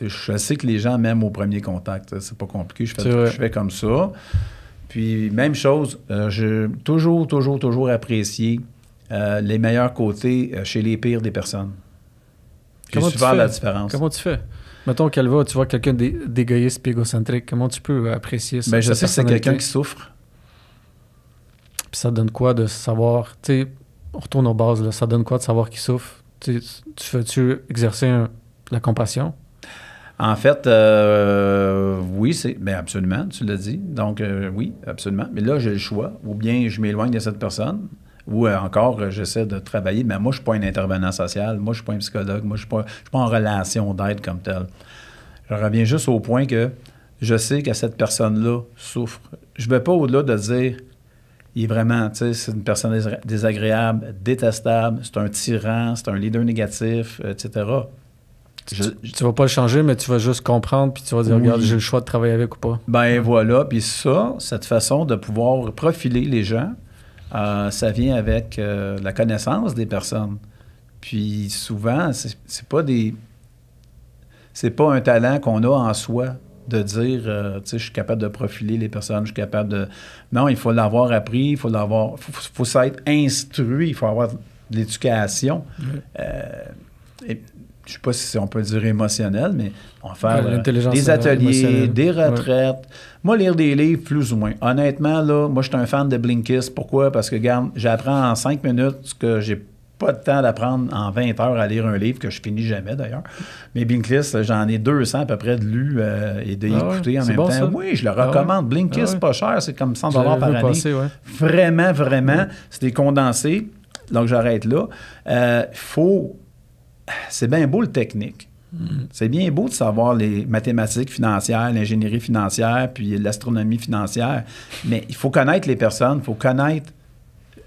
je sais que les gens m'aiment au premier contact. C'est pas compliqué. Je fais, je fais comme ça. Puis, même chose, j'ai toujours, toujours, toujours apprécié les meilleurs côtés chez les pires des personnes. tu la différence. Comment
tu fais? Mettons qu'elle va, tu vois quelqu'un d'égoïste et égocentrique, comment tu peux apprécier ça? Ben, je sais que c'est quelqu'un qui souffre. Puis ça donne quoi de savoir, tu sais, on retourne aux bases, là, ça donne quoi de savoir qu'il souffre? tu veux tu exercer la compassion?
En fait, euh, oui, c'est ben absolument, tu l'as dit. Donc, euh, oui, absolument. Mais là, j'ai le choix. Ou bien je m'éloigne de cette personne, ou euh, encore, euh, j'essaie de travailler, mais moi, je ne suis pas un intervenant social, moi, je ne suis pas un psychologue, moi, je ne suis, pas en relation d'aide comme tel. Je reviens juste au point que je sais que cette personne-là souffre. Je ne vais pas au-delà de dire, il est vraiment, tu sais, c'est une personne désagréable, détestable, c'est un tyran, c'est un leader négatif, etc. Tu,
ne vas pas le changer, mais tu vas juste comprendre, puis tu vas dire, regarde, j'ai le choix de travailler avec ou pas.
Ben voilà, puis ça, cette façon de pouvoir profiler les gens, euh, ça vient avec euh, la connaissance des personnes. Puis souvent, c'est pas des. C'est pas un talent qu'on a en soi de dire, euh, tu sais, je suis capable de profiler les personnes, je suis capable de. Non, il faut l'avoir appris, il faut l'avoir. Il faut, ça être instruit, il faut avoir de l'éducation je ne sais pas si on peut dire émotionnel, mais on va faire euh, des ateliers, des retraites. Moi, lire des livres, plus ou moins. Honnêtement, là, moi, je suis un fan de Blinkist. Pourquoi? Parce que, regarde, j'apprends en cinq minutes ce que j'ai pas de temps d'apprendre en 20 heures à lire un livre que je finis jamais d'ailleurs. Mais Blinkist, j'en ai 200 à peu près de lu euh, et d'écouter ah en même temps. Oui, je le ah recommande. Blinkist, ah pas cher, c'est comme 100 dollars par année. Passer, Vraiment, vraiment, des condensés. Donc j'arrête là. Il euh, faut c'est bien beau le technique. Hmm. C'est bien beau de savoir les mathématiques financières, l'ingénierie financière, puis l'astronomie financière, mais il faut connaître les personnes, il faut connaître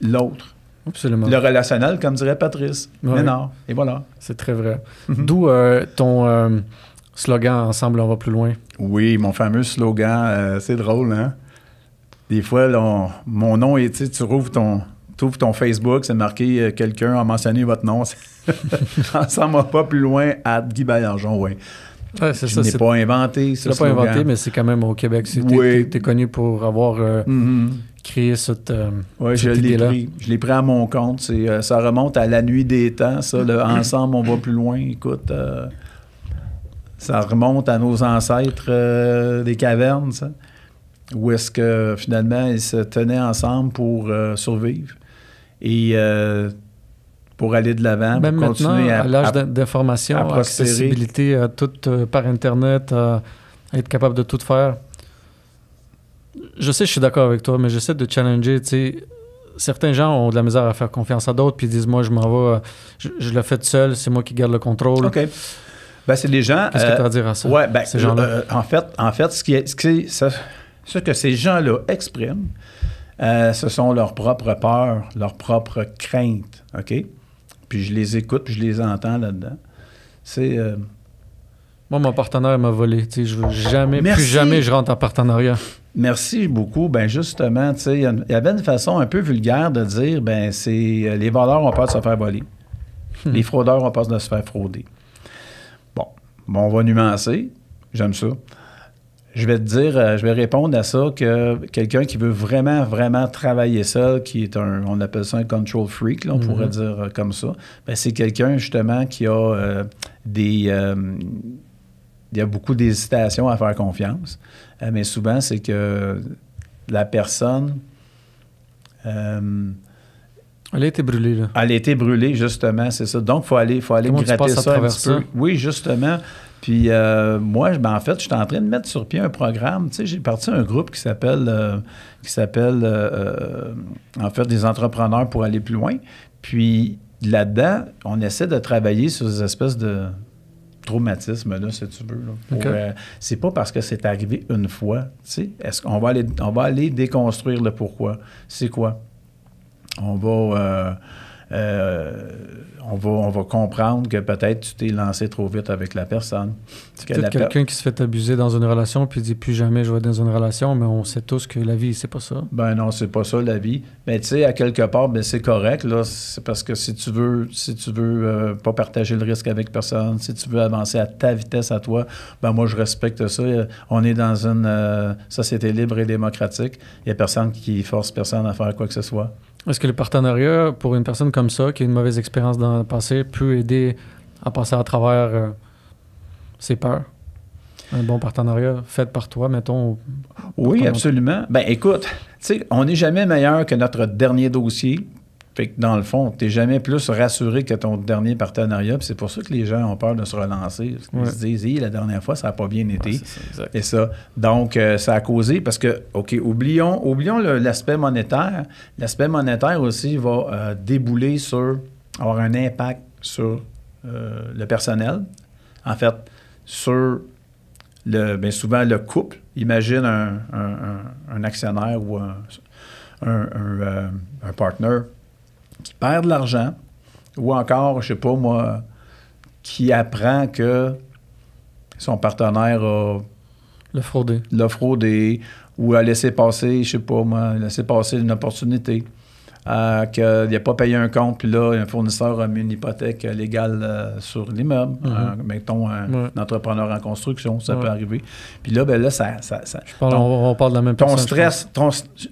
l'autre. Absolument. Le relationnel, comme dirait Patrice. non. Et voilà. C'est très vrai. Mhm. D'où euh, ton euh, slogan Ensemble, on va plus loin. Oui, mon fameux slogan. Euh, c'est drôle, hein? Des fois, mon nom est, tu rouvres ton, Trouve ton Facebook, c'est marqué euh, quelqu'un a mentionné votre nom. ça ne va pas plus loin à Guy Baillargeon, oui. Ouais, c'est ça. pas inventé. C'est pas inventé, mais
c'est quand même au Québec. es, connu pour avoir euh, mm-hmm. créé cette. Euh, oui, je l'ai pris.
Je l'ai pris à mon compte. ça remonte à la nuit des temps, ça. Mm-hmm. ensemble, on va plus loin. Écoute, ça remonte à nos ancêtres des cavernes, ça. Où est-ce que finalement ils se tenaient ensemble pour survivre. Et euh, pour aller de
l'avant, ben, continuer à, à l'âge d'information, accessibilité à euh, tout euh, par Internet, à être capable de tout faire. Je sais, je suis d'accord avec toi, mais j'essaie de challenger, certains gens ont de la misère à faire confiance à d'autres, puis ils disent Moi, je m'en vais, je, le fais tout seul, c'est moi qui garde le contrôle. OK. Ben, c'est des gens. Qu'est-ce que tu as à dire à ça? Ouais, ben, ces gens
en, fait, en fait,
ce, qui est, ce,
ce que ces gens-là expriment, euh, ce sont leurs propres peurs, leurs propres craintes. OK? Puis
je les écoute, puis je les entends là-dedans. C'est. Euh, Moi, mon partenaire m'a volé. Tu sais, je veux jamais, plus jamais, je rentre en partenariat.
Merci beaucoup. Ben justement, tu sais, il y avait une façon un peu vulgaire de dire, ben c'est euh, les voleurs ont peur de se faire voler, hmm. les fraudeurs ont peur de se faire frauder. Bon, bon on va nuancer. J'aime ça je vais te dire, euh, je vais répondre à ça que quelqu'un qui veut vraiment, vraiment travailler seul, qui est un, on appelle ça un control freak, on mhm. pourrait dire euh, comme ça, ben, c'est quelqu'un justement qui a euh, des. il y a beaucoup d'hésitations à faire confiance, mais souvent c'est que la personne. Elle a été brûlée, là. Elle a été brûlée, justement, c'est ça. Donc, il faut aller, faut aller gratter ça un petit peu. Oui, justement. Puis euh, moi, ben, en fait, je suis en train de mettre sur pied un programme. Tu sais, j'ai parti à un groupe qui s'appelle, euh, qui s'appelle euh, en fait, des entrepreneurs pour aller plus loin. Puis là-dedans, on essaie de travailler sur des espèces de traumatismes, là, si tu veux. c'est pas parce que c'est arrivé une fois. Est-ce qu'on va aller, on va aller déconstruire le pourquoi? C'est quoi? On va. Euh, on, va, on va comprendre que peut-être tu t'es lancé trop vite avec la personne. C'est peut-être quelqu'un qui
se fait abuser dans une relation puis dit plus jamais je vais dans une relation, mais on sait tous que la vie, c'est pas ça. Ben
non, c'est pas ça la vie. Mais tu sais, à quelque part, ben, c'est correct. Là, c'est parce que si tu veux, si tu veux euh, pas partager le risque avec personne, si tu veux avancer à ta vitesse à toi, ben moi je respecte ça. On est dans une euh, société libre et démocratique. Il n'y a personne qui force personne à faire quoi que ce soit.
Est-ce que le partenariat, pour une personne comme ça, qui a une mauvaise expérience dans le passé, peut aider à passer à travers euh, ses peurs? Un bon partenariat fait par toi, mettons. Oui, absolument.
Ben écoute, on n'est jamais meilleur que notre dernier dossier dans le fond, tu n'es jamais plus rassuré que ton dernier partenariat. c'est pour ça que les gens ont peur de se relancer. Ils se disent, la dernière fois, ça n'a pas bien été. et ça. Donc, euh, ça a causé parce que, OK, oublions, oublions l'aspect monétaire. L'aspect monétaire aussi va euh, débouler sur, avoir un impact sur euh, le personnel. En fait, sur le, bien souvent le couple. Imagine un, actionnaire ou un, un, un, qui perd de l'argent, ou encore, je sais pas moi, qui apprend que son partenaire a. fraudé. Le fraudé, ou a laissé passer, je sais pas moi, laissé passer une opportunité. Euh, qu'il n'a pas payé un compte, puis là, un fournisseur a mis une hypothèque légale euh, sur l'immeuble. Mhm. mettons un, entrepreneur en construction, ça peut arriver. Puis là, ben là, ça. ça, on,
parle de la même Ton stress.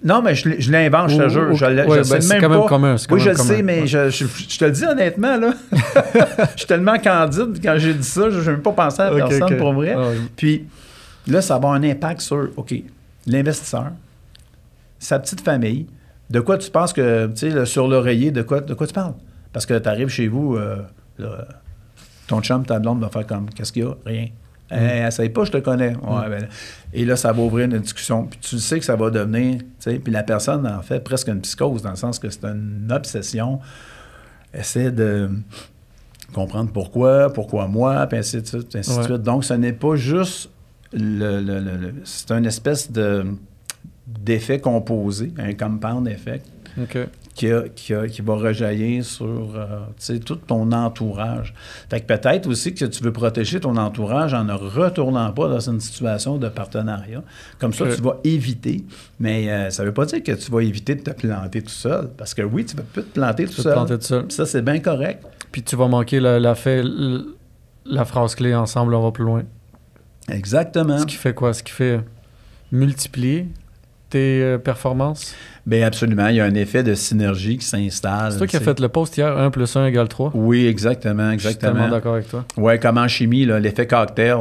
non, mais
je, l'invente, je te jure. je, le ben, sais quand commun, oui, je le sais, mais je, je, te le dis honnêtement, là. je suis tellement candide, quand j'ai dit ça, je n'ai même pas pensé à la personne pour vrai. Ah puis là, ça va avoir un impact sur, OK, l'investisseur, sa petite famille, de quoi tu penses que, tu sais, sur l'oreiller, de quoi, de quoi tu parles? Parce que tu arrives chez vous, euh, ton chum, ta blonde va faire comme, qu'est-ce qu'il y a? Rien. Mm. Elle Hey, pas, je te connais. Mm. Ben, et là, ça va ouvrir une discussion. Puis tu sais que ça va devenir, tu sais, puis la personne en fait presque une psychose, dans le sens que c'est une obsession. Essaie de comprendre pourquoi, pourquoi moi, puis ainsi de suite, ainsi de suite. Donc, ce n'est pas juste c'est une espèce de d'effet composé, un compound effect, qui, va rejaillir sur euh, tout ton entourage. Fait peut-être aussi que tu veux protéger ton entourage en ne retournant pas dans une situation de partenariat. Comme ça, tu vas éviter, mais euh, ça ne veut pas dire que tu vas éviter de te planter tout seul, parce que oui, tu ne peux plus te planter tout seul. Ça, c'est
bien correct. Puis tu vas manquer la, la, fait, la phrase clé ensemble, on va plus loin. Exactement. Ce qui fait quoi? Ce qui fait multiplier tes euh, performances?
Bien, absolument. Il y a un effet de synergie qui s'installe. C'est toi qui as fait
le post hier, 1 plus 1 égale 3? Oui, exactement. exactement. Je suis tellement d'accord avec toi.
Oui, comme en chimie, l'effet cocktail,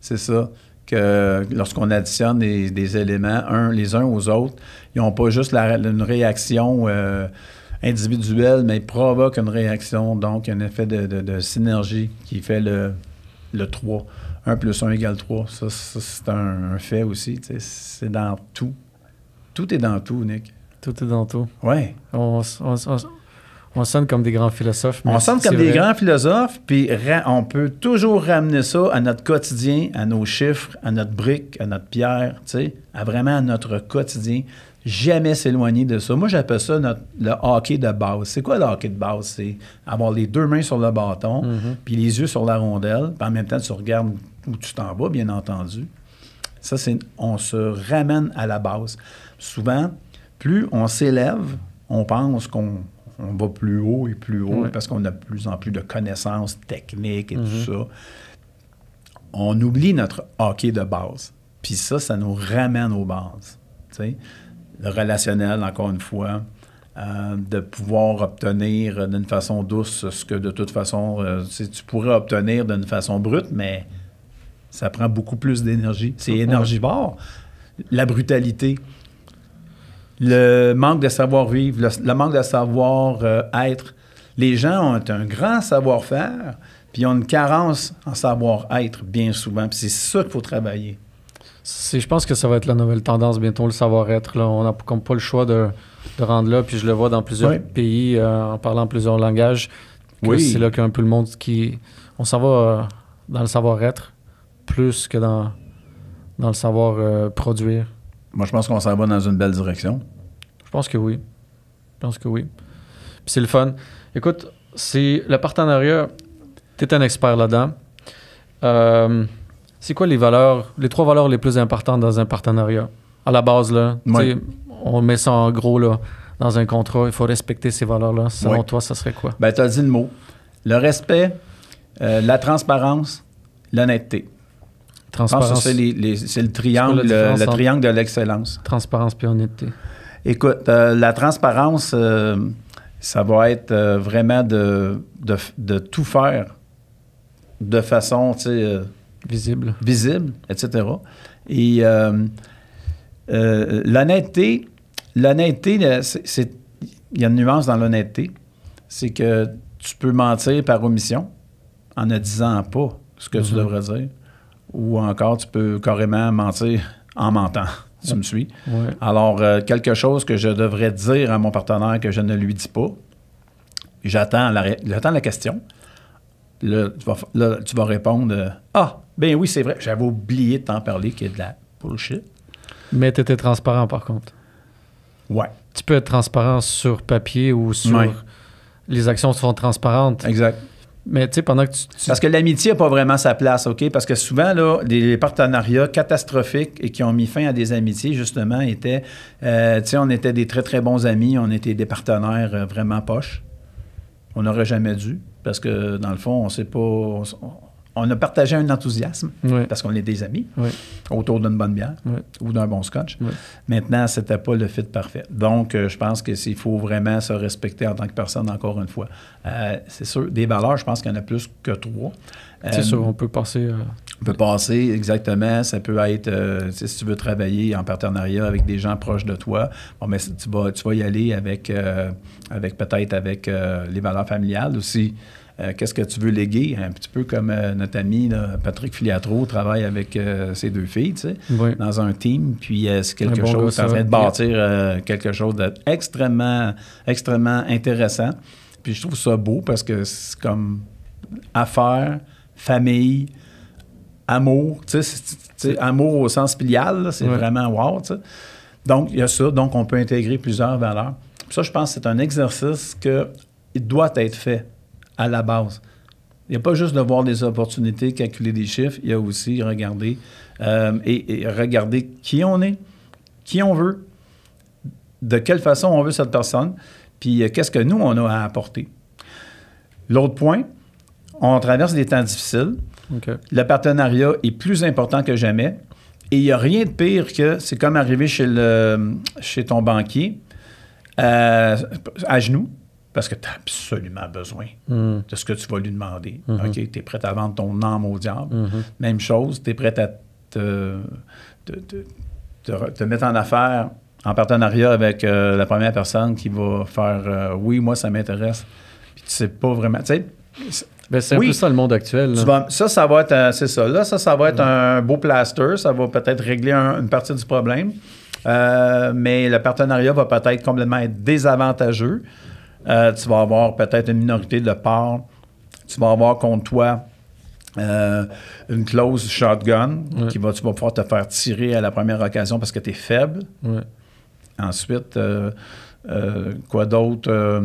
c'est ça. Que lorsqu'on additionne des, éléments un, les uns aux autres, ils n'ont pas juste une réaction euh, individuelle, mais ils provoquent une réaction. Donc, un effet de, synergie qui fait le, le 3. 1 plus 1 égale 3. Ça, c'est un, fait aussi. C'est dans tout. Tout est dans tout, Nick.
Tout est dans tout. Oui. On, sonne comme des grands philosophes. On sonne comme des grands
philosophes, puis on peut toujours ramener ça à notre quotidien, à nos chiffres, à notre brique, à notre pierre, à vraiment à notre quotidien. Jamais s'éloigner de ça. Moi, j'appelle ça notre, le hockey de base. C'est quoi le hockey de base? C'est avoir les deux mains sur le bâton, mm-hmm. puis les yeux sur la rondelle, puis en même temps, tu regardes où tu t'en vas, bien entendu. Ça, c'est on se ramène à la base souvent, plus on s'élève, on pense qu'on va plus haut et plus haut parce qu'on a de plus en plus de connaissances techniques et mm-hmm. tout ça. On oublie notre hockey de base. Puis ça, ça nous ramène aux bases. Le relationnel, encore une fois, euh, de pouvoir obtenir euh, d'une façon douce ce que de toute façon, euh, tu pourrais obtenir d'une façon brute, mais ça prend beaucoup plus d'énergie. C'est énergivore. La brutalité le manque de savoir-vivre, le, manque de savoir-être. Euh, Les gens ont un grand savoir-faire, puis ils ont une carence en savoir-être bien souvent. Puis c'est ça qu'il faut
travailler. Je pense que ça va être la nouvelle tendance bientôt, le savoir-être. On n'a comme pas le choix de, rendre là. Puis je le vois dans plusieurs pays euh, en parlant plusieurs langages. oui. C'est là qu'un peu le monde qui. On s'en va euh, dans le savoir-être plus que dans, dans le savoir-produire.
Moi, je pense qu'on s'en va dans une belle direction.
Je pense que oui. Je pense que oui. Puis c'est le fun. Écoute, c'est le partenariat. Tu es un expert là-dedans. Euh, c'est quoi les valeurs, les trois valeurs les plus importantes dans un partenariat? À la base, là, on met ça en gros là, dans un contrat. Il faut respecter ces valeurs-là. Selon toi, ça serait quoi?
Ben, tu as dit le mot. Le respect, euh, la transparence, l'honnêteté. Ah, c'est, le triangle, euh, le, triangle de l'excellence. Transparence puis honnêteté. Écoute, euh, la transparence, euh, ça va être vraiment de, de, tout faire de façon, visible, visible, etc. Et l'honnêteté, l'honnêteté, c'est, il y a une nuance dans l'honnêteté, c'est que tu peux mentir par omission en ne disant pas ce que tu mm-hmm. devrais dire ou encore tu peux carrément mentir en mentant. Tu me suis? Alors, euh, quelque chose que je devrais dire à mon partenaire que je ne lui dis pas, j'attends la, la, question. Là tu, vas, tu vas répondre euh, Ah, ben oui, c'est vrai, j'avais oublié de t'en parler, qui est de la bullshit.
Mais tu étais transparent par contre. Ouais. Tu peux être transparent sur papier ou sur. Les actions sont transparentes. Exact. Mais tu sais, pendant que Parce que
l'amitié n'a pas vraiment sa place, OK? Parce que souvent, là, les, partenariats catastrophiques et qui ont mis fin à des amitiés, justement, étaient... Euh, tu sais, on était des très, très bons amis. On était des partenaires euh, vraiment poches. On n'aurait jamais dû parce que, dans le fond, on sait pas on a partagé un enthousiasme parce qu'on est des amis autour d'une bonne bière ou d'un bon scotch. Maintenant, n'était pas le fit parfait. Donc, euh, je pense que s'il faut vraiment se respecter en tant que personne, encore une fois. Euh, c'est sûr, des valeurs, je pense qu'il y en a plus que trois. C'est euh, sûr, on peut passer. On peut passer, exactement. Ça peut être, si tu veux travailler en partenariat avec des gens proches de toi, bon, mais tu vas, tu vas y aller avec, avec peut-être avec les valeurs familiales aussi. Euh, qu'est-ce que tu veux léguer, un petit peu comme euh, notre ami Patrick Filiatro travaille avec euh, ses deux filles, tu sais, dans un team, puis c'est quelque chose, en bâtir quelque chose d'extrêmement extrêmement intéressant. Puis je trouve ça beau parce que c'est comme affaire famille, amour, tu sais, amour au sens filial, c'est vraiment wow, Donc, il y a ça. Donc, on peut intégrer plusieurs valeurs. Ça, je pense que c'est un exercice qui doit être fait à la base. Il n'y a pas juste de voir des opportunités, calculer des chiffres, il y a aussi regarder euh, et, regarder qui on est, qui on veut, de quelle façon on veut cette personne, puis euh, qu'est-ce que nous, on a à apporter. L'autre point, on traverse des temps difficiles. Le partenariat est plus important que jamais. Et il n'y a rien de pire que c'est comme arriver chez, le, chez ton banquier euh, à genoux parce que tu as absolument besoin mm. de ce que tu vas lui demander. Mm-hmm. OK, tu es prêt à vendre ton âme au diable. Mm-hmm. Même chose, tu es prêt à te, mettre en affaire en partenariat avec euh, la première personne qui va faire euh, oui, moi, ça m'intéresse. Puis tu sais pas vraiment. Tu
ben, c'est un peu ça le monde actuel.
ça, ça va être, euh, ça. Là, ça, va être un beau plaster. Ça va peut-être régler une partie du problème. mais le partenariat va peut-être complètement être désavantageux. Euh, tu vas avoir peut-être une minorité de part. Tu vas avoir contre toi euh, une clause shotgun qui va, pouvoir te faire tirer à la première occasion parce que tu es faible. Ensuite, euh, quoi d'autre?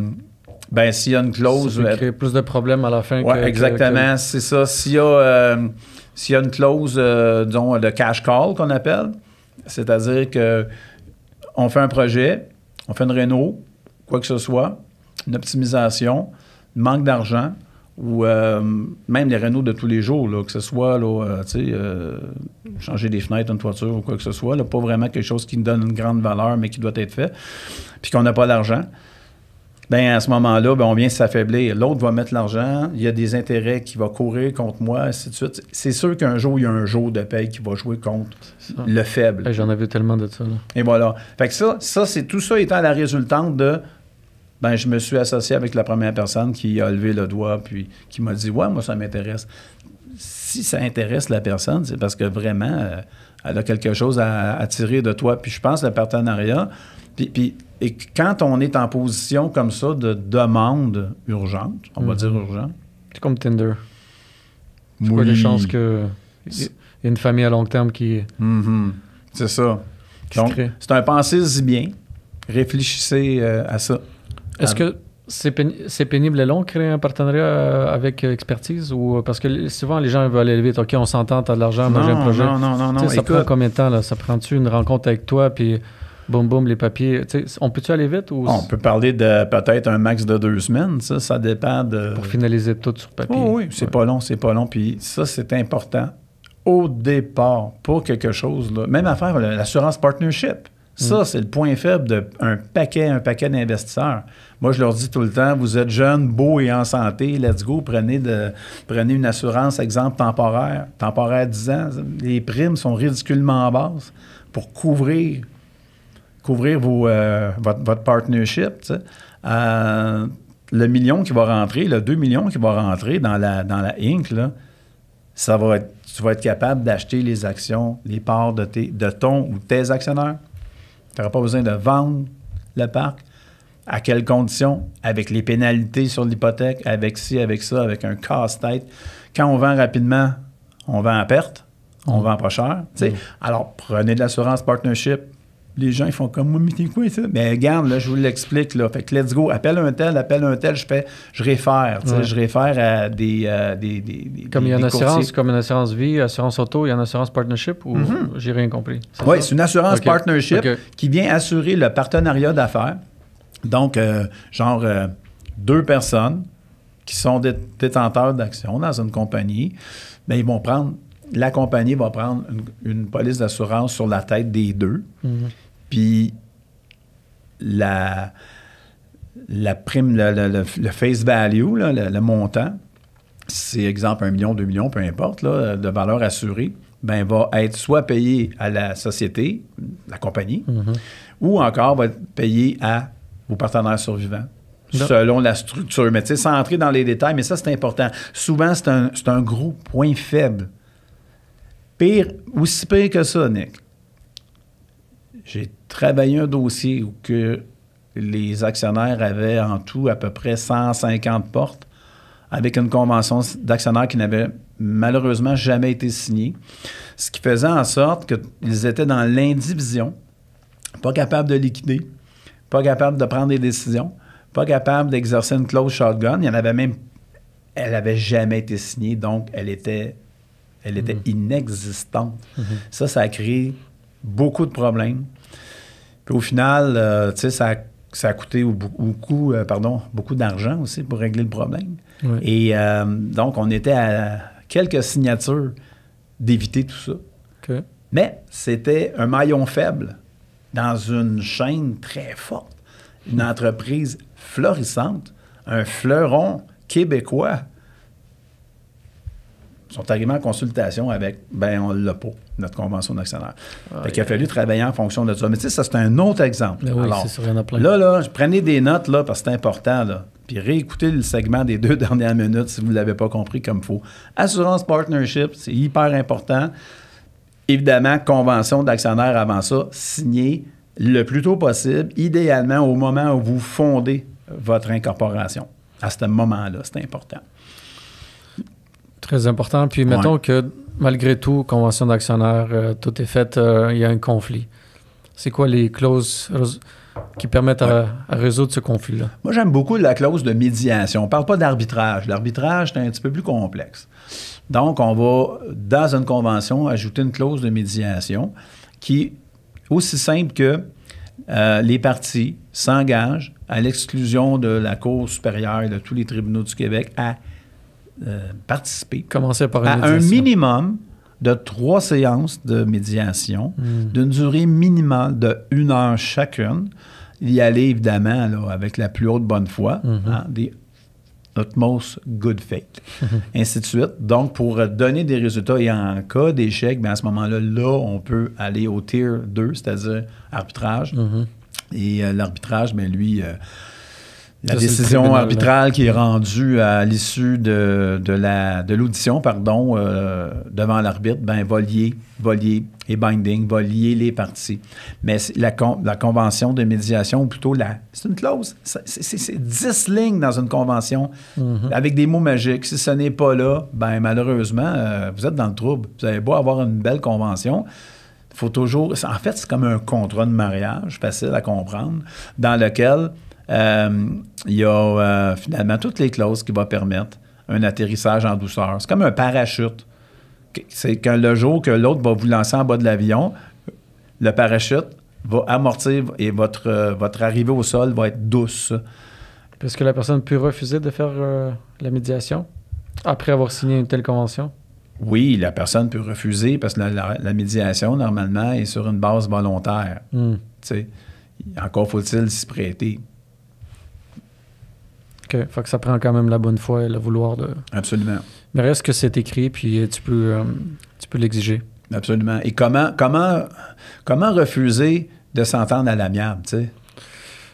ben, s'il y a une clause. Ça créer plus de problèmes à
la fin. exactement,
c'est ça. S'il y, a, y a une clause, disons, de cash call qu'on appelle, c'est-à-dire que on fait un projet, on fait une réno, quoi que ce soit, une optimisation, manque d'argent ou euh, même les rénaux de tous les jours, que ce soit euh, euh, changer des fenêtres, une toiture ou quoi que ce soit, là, pas vraiment quelque chose qui nous donne une grande valeur, mais qui doit être fait, puis qu'on n'a pas l'argent, Bien, à ce moment-là, ben, on vient s'affaiblir. L'autre va mettre l'argent, il y a des intérêts qui vont courir contre moi, ainsi de suite. C'est sûr qu'un jour, il y a un jour de paye qui va jouer contre le faible. J'en avais tellement de ça. Et voilà. Fait que ça, ça c'est tout ça étant la résultante de ben, je me suis associé avec la première personne qui a levé le doigt puis qui m'a dit Ouais, moi, ça m'intéresse. Si ça intéresse la personne, c'est parce que vraiment, euh, elle a quelque chose à, tirer de toi. Puis je pense le partenariat. Puis, puis, et quand on est en position comme ça de demande urgente, on va mm. dire urgente.
C'est comme Tinder. C'est oui. quoi les chances que y a une famille à long terme qui.
Mm-hmm. C'est ça. Donc, c'est un pensez-y bien. Réfléchissez
euh, à ça. Est-ce ah. que c'est pénible, pénible et long créer un partenariat euh, avec euh, expertise ou euh, parce que souvent les gens veulent aller vite. Ok, on s'entend, t'as de l'argent, moi j'ai un projet. Non, non, non, non. Ça prend combien de temps là Ça prend-tu une rencontre avec toi puis boum boum les papiers On peut-tu aller vite ou On peut
parler de peut-être un max de deux semaines. Ça, dépend de. Pour finaliser tout sur papier. oui, c'est pas long, c'est pas long. Puis ça, c'est important au départ pour quelque chose là. Même faire l'assurance partnership. Ça, mm. c'est le point faible d'un paquet, un paquet d'investisseurs. Moi, je leur dis tout le temps, vous êtes jeunes, beaux et en santé, let's go, prenez, de, prenez une assurance, exemple, temporaire. Temporaire 10 ans, les primes sont ridiculement basses pour couvrir, couvrir vos, euh, votre, partnership. Euh, le million qui va rentrer, le 2 millions qui va rentrer dans la, dans la Inc., ça va tu vas être capable d'acheter les actions, les parts de, de ton ou tes actionnaires. Tu n'auras pas besoin de vendre le parc. À quelles conditions? Avec les pénalités sur l'hypothèque, avec ci, avec ça, avec un casse-tête. Quand on vend rapidement, on vend à perte, on ne mm. vend pas cher. Mm. Alors, prenez de l'assurance partnership, les gens, ils font comme moi, mais quoi ça? Mais ben, regarde, là, je vous l'explique, là. Fait que let's go, appelle un tel, appelle un tel, je fais, je réfère, je réfère à euh, des. comme il y a une assurance,
comme une assurance vie, assurance auto, il y a une assurance partnership ou mhm. j'ai rien compris? Oui, c'est une assurance partnership
qui vient assurer le partenariat d'affaires. Donc, euh, genre, euh, deux personnes qui sont détenteurs d'actions dans une compagnie, bien, ils vont prendre. La compagnie va prendre une, police d'assurance sur la tête des deux. Mhm. Puis la, prime, le, face value, le, montant, c'est exemple un million, deux millions, peu importe, de valeur assurée, ben, va être soit payé à la société, la compagnie, mm-hmm. ou encore va être payé à vos partenaires survivants selon la structure. Mais tu sais, sans entrer dans les détails, mais ça, c'est important. Souvent, c'est un, un, gros point faible. Pire, aussi pire que ça, Nick. J'ai travaillé un dossier où que les actionnaires avaient en tout à peu près 150 portes avec une convention d'actionnaires qui n'avait malheureusement jamais été signée, ce qui faisait en sorte qu'ils étaient dans l'indivision, pas capables de liquider, pas capables de prendre des décisions, pas capables d'exercer une clause shotgun. Il y en avait même, elle n'avait jamais été signée, donc elle était, elle était mmh. inexistante. Mmh ça, ça a créé beaucoup de problèmes puis au final, euh, tu sais, ça a, coûté beaucoup, euh, pardon, beaucoup d'argent aussi pour régler le problème. Et euh, donc, on était à quelques signatures d'éviter tout ça. Mais c'était un maillon faible dans une chaîne très forte, une entreprise florissante, un fleuron québécois sont arrivés en consultation avec ben on l'a pas, notre convention d'actionnaire. Ah, il qu'il a fallu travailler en fonction de ça. Mais tu sais, ça, c'est un autre exemple. Ben oui, Alors, Là, là, prenez des notes, là, parce que c'est important, là. Puis réécoutez le segment des deux dernières minutes si vous ne l'avez pas compris comme il faut. Assurance partnership, c'est hyper important. Évidemment, convention d'actionnaire avant ça, signez le plus tôt possible, idéalement au moment où vous fondez votre incorporation. À ce moment-là, c'est important.
Très important. Puis mettons que malgré tout, convention d'actionnaire, euh, tout est fait, euh, il y a un conflit. C'est quoi les clauses qui permettent à, résoudre ce conflit-là?
Moi, j'aime beaucoup la clause de médiation. On ne parle pas d'arbitrage. L'arbitrage, c'est un petit peu plus complexe. Donc, on va, dans une convention, ajouter une clause de médiation qui aussi simple que euh, les parties s'engagent, à l'exclusion de la Cour supérieure et de tous les tribunaux du Québec, à euh, participer Commencer par à un minimum de trois séances de médiation hmm. d'une durée minimale de une heure chacune. Il Y aller, évidemment, là, avec la plus haute bonne foi, hmm. hein, des utmost good faith, ainsi de suite. Donc, pour donner des résultats et en cas d'échec, ben, à ce moment-là, là, on peut aller au tier 2, c'est-à-dire arbitrage. Hmm. Et euh, l'arbitrage, bien, lui... Euh, la décision arbitrale qui est rendue à l'issue de, de l'audition, pardon, euh, devant l'arbitre, ben, va lier, et binding, va les parties. Mais la, la convention de médiation, ou plutôt la. C'est une clause. C'est 10 lignes dans une convention mm-hmm. avec des mots magiques. Si ce n'est pas là, ben malheureusement, euh, vous êtes dans le trouble. Vous avez beau avoir une belle convention faut toujours. En fait, c'est comme un contrat de mariage, facile à comprendre, dans lequel euh, il y a euh, finalement toutes les clauses qui vont permettre un atterrissage en douceur. C'est comme un parachute. C'est quand le jour que l'autre va vous lancer en bas de l'avion, le parachute va amortir et votre, euh, votre arrivée au
sol va être douce. parce que la personne peut refuser de faire la médiation après avoir signé une telle convention?
Oui, la personne peut refuser parce que la, médiation, normalement, est sur une base volontaire. Hmm. Encore faut-il s'y prêter
que ça prend quand même la bonne foi et le vouloir de. Absolument. Mais reste que c'est écrit, puis euh, tu peux, euh, tu peux l'exiger.
Absolument. Et comment, comment, comment refuser de s'entendre à l'amiable, tu sais?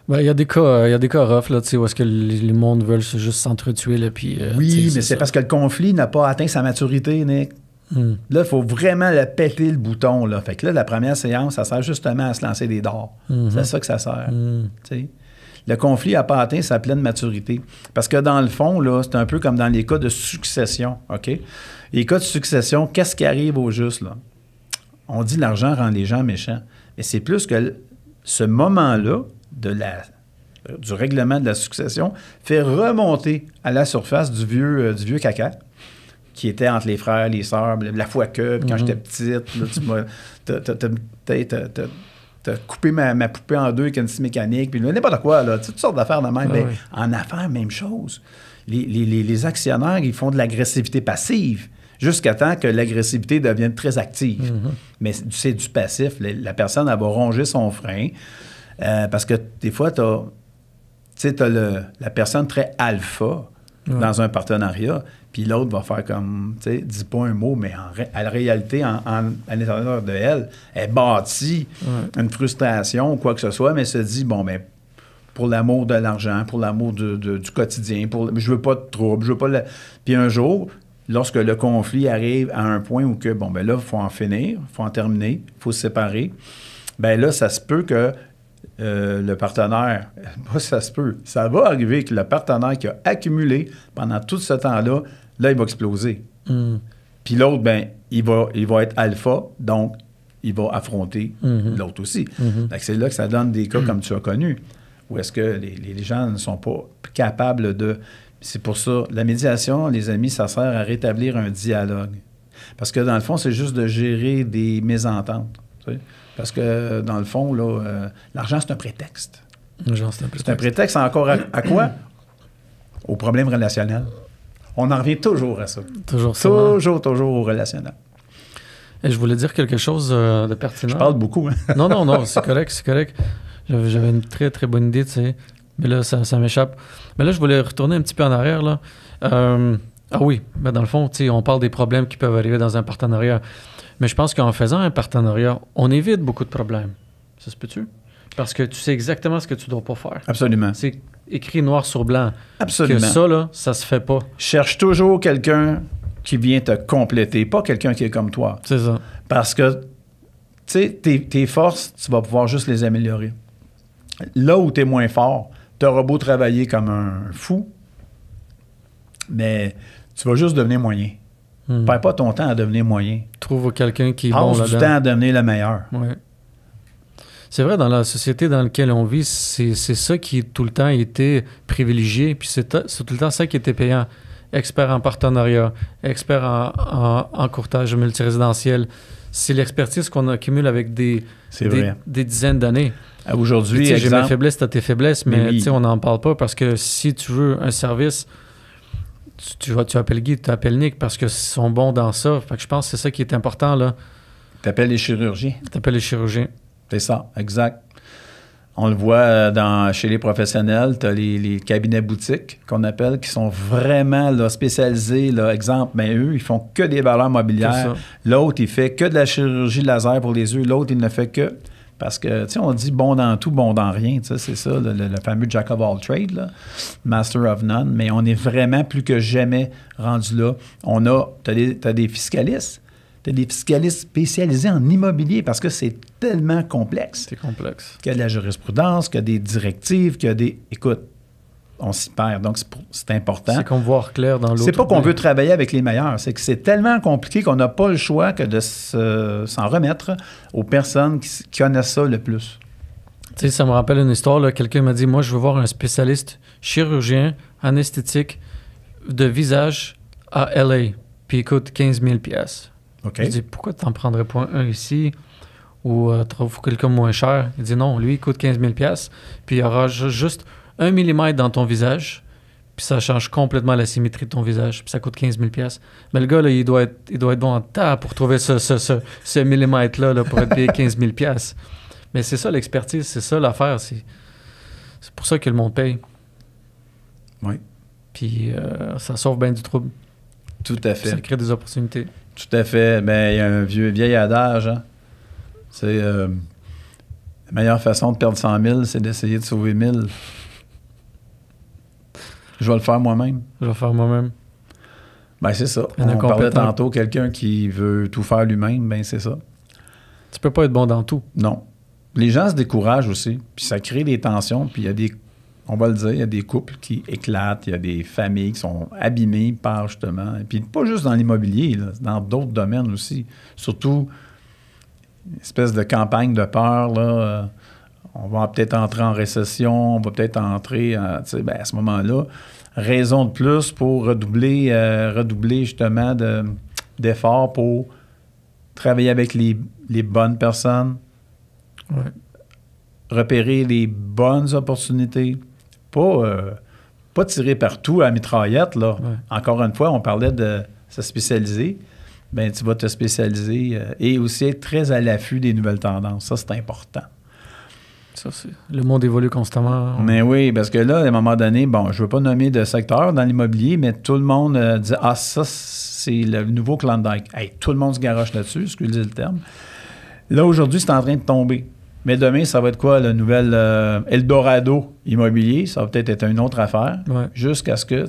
Ben, il
y a des cas, il y a des cas rough, là, où est-ce que les, mondes veulent juste s'entretuer, là, puis... Euh, oui, mais c'est
parce que le conflit n'a pas atteint sa maturité, Nick. Hmm. Là, il faut vraiment le péter le bouton, là. Fait que là, la première séance, ça sert justement à se lancer des dards. Hmm. C'est ça que ça sert, hmm. tu sais le conflit n'a pas atteint sa pleine maturité. Parce que dans le fond, là, c'est un peu comme dans les cas de succession. OK? Les cas de succession, qu'est-ce qui arrive au juste? Là? On dit l'argent rend les gens méchants. Mais c'est plus que ce moment-là de euh, du règlement de la succession fait remonter à la surface du vieux, euh, du vieux caca qui était entre les frères, les sœurs, la fois que, quand mm-hmm. j'étais petite, tu m'as t'as coupé ma, poupée en deux avec une scie mécanique, puis n'importe quoi, là, toutes sortes d'affaires de même. Ah mais En affaires, même chose. Les, actionnaires, ils font de l'agressivité passive jusqu'à temps que l'agressivité devienne très active. Mhm. Mais c'est du passif. La, personne, elle va ronger son frein euh, parce que des fois, tu as, la personne très alpha dans un partenariat puis l'autre va faire comme, tu sais, dis pas un mot, mais en, la réalité, en, à l'intérieur de elle, elle bâtit une frustration ou quoi que ce soit, mais se dit, bon, ben, pour l'amour de l'argent, pour l'amour du, quotidien, pour, je veux pas de trouble, je veux pas. Le... Puis un jour, lorsque le conflit arrive à un point où que, bon, ben là, il faut en finir, il faut en terminer, il faut se séparer, ben là, ça se peut que euh, le partenaire, pas ça se peut, ça va arriver que le partenaire qui a accumulé pendant tout ce temps-là là, il va exploser. Mm. Puis l'autre, ben, il va, il va être alpha, donc il va affronter mm-hmm. l'autre aussi. Mm-hmm. C'est là que ça donne des cas comme tu as connu, où est-ce que les, gens ne sont pas capables de... C'est pour ça, la médiation, les amis, ça sert à rétablir un dialogue. Parce que dans le fond, c'est juste de gérer des mésententes. Parce que dans le fond, là, euh, l'argent, c'est un prétexte. c'est un prétexte. C'est un prétexte encore à, à quoi? Au problème relationnel on en revient toujours à ça. Toujours ça. Hein? Toujours, toujours au relationnel.
Et je voulais dire quelque chose euh, de pertinent. Je parle beaucoup. Hein. non, non, non, c'est correct, c'est correct. J'avais une très, très bonne idée, tu sais. Mais là, ça, ça m'échappe. Mais là, je voulais retourner un petit peu en arrière, là. Euh, ah oui, ben, dans le fond, tu sais, on parle des problèmes qui peuvent arriver dans un partenariat. Mais je pense qu'en faisant un partenariat, on évite beaucoup de problèmes. Ça se peut-tu? Parce que tu sais exactement ce que tu dois pas faire. Absolument. C'est écrit noir sur blanc. Absolument. Que ça, là, ça se fait pas. Cherche toujours
quelqu'un qui vient te compléter, pas quelqu'un qui est comme toi. C'est ça. Parce que, tu sais, tes, forces, tu vas pouvoir juste les améliorer. Là où tu es moins fort, tu auras beau travailler comme un fou, mais tu vas juste devenir moyen. Hmm. Perds pas ton temps à devenir moyen.
Trouve quelqu'un qui est Passe Pense du temps à devenir le meilleur. Ouais c'est vrai, dans la société dans laquelle on vit, c'est ça qui tout le temps était été privilégié, puis c'est tout le temps ça qui était payant. Expert en partenariat, expert en, courtage multirésidentiel, c'est l'expertise qu'on accumule avec des, des, dizaines d'années. Euh, aujourd'hui, j'ai mes faiblesses, t'as tes faiblesses, mais, on n'en parle pas parce que si tu veux un service, tu, tu appelles Guy, tu appelles Nick parce que sont bons dans ça. Fait que je pense que c'est ça qui est important. là. appelles les chirurgiens. T'appelles les chirurgiens.
C'est ça, exact. On le voit euh, dans, chez les professionnels, tu as les, cabinets boutiques qu'on appelle, qui sont vraiment là, spécialisés. Là, exemple, mais ben, eux, ils font que des valeurs mobilières. L'autre, il fait que de la chirurgie laser pour les yeux. L'autre, il ne fait que. Parce que, tu sais, on dit bon dans tout, bon dans rien. C'est ça, le, fameux Jack of all trades, Master of none. Mais on est vraiment plus que jamais rendu là. On a, tu as des fiscalistes tu as des fiscalistes spécialisés en immobilier parce que c'est tellement complexe. C'est complexe. Qu'il y a de la jurisprudence, qu'il y a des directives, qu'il y a des. Écoute, on s'y perd. Donc, c'est important. C'est qu'on voir clair dans l'autre. C'est pas qu'on veut travailler avec les meilleurs. C'est que c'est tellement compliqué qu'on n'a pas le choix que de s'en remettre aux personnes qui, connaissent ça le plus.
Tu sais, ça me rappelle une histoire. Quelqu'un m'a dit Moi, je veux voir un spécialiste chirurgien esthétique de visage à LA. Puis il coûte 15 000 pièces. Je dis, pourquoi tu n'en prendrais pas un ici ou euh, trouve quelqu'un moins cher? Il dit, non, lui, il coûte 15 000 puis il y aura juste un millimètre dans ton visage, puis ça change complètement la symétrie de ton visage, puis ça coûte 15 000 Mais le gars, là, il, doit être, il doit être bon en tas pour trouver ce, ce, millimètre-là pour être payé 15 000 Mais c'est ça l'expertise, c'est ça l'affaire. C'est, c'est pour ça que le monde paye. Oui. Puis euh, ça sauve bien du trouble. Tout à fait. Ça crée des opportunités.
Tout à fait. Mais ben, il y a un vieux, vieil adage. C'est hein. euh, la meilleure façon de perdre 100 000, c'est d'essayer de sauver 1000. Je vais le faire moi-même. Je vais le faire moi-même. Ben, c'est ça. On parlait tantôt, quelqu'un qui veut tout faire lui-même, ben, c'est ça. Tu peux pas être bon dans tout. Non. Les gens se découragent aussi, puis ça crée des tensions, puis il y a des on va le dire, il y a des couples qui éclatent, il y a des familles qui sont abîmées par justement, et puis pas juste dans l'immobilier, dans d'autres domaines aussi. Surtout, une espèce de campagne de peur, là, euh, on va peut-être entrer en récession, on va peut-être entrer, euh, ben, à ce moment-là, raison de plus pour redoubler, euh, redoubler justement d'efforts pour travailler avec les, bonnes personnes, repérer les bonnes opportunités pas, euh, pas tirer partout à mitraillette. Là. Encore une fois, on parlait de se spécialiser. Bien, tu vas te spécialiser euh, et aussi être très à l'affût des nouvelles tendances. Ça, c'est important. Ça, c'est...
le monde évolue constamment. Mais
oui, parce que là, à un moment donné, bon, je ne veux pas nommer de secteur dans l'immobilier, mais tout le monde euh, dit Ah, ça, c'est le nouveau Klondike. Hey, tout le monde se garoche là-dessus, ce excusez le terme. Là, aujourd'hui, c'est en train de tomber. Mais demain, ça va être quoi le nouvel euh, Eldorado immobilier? Ça va peut-être être une autre affaire. Jusqu'à ce que.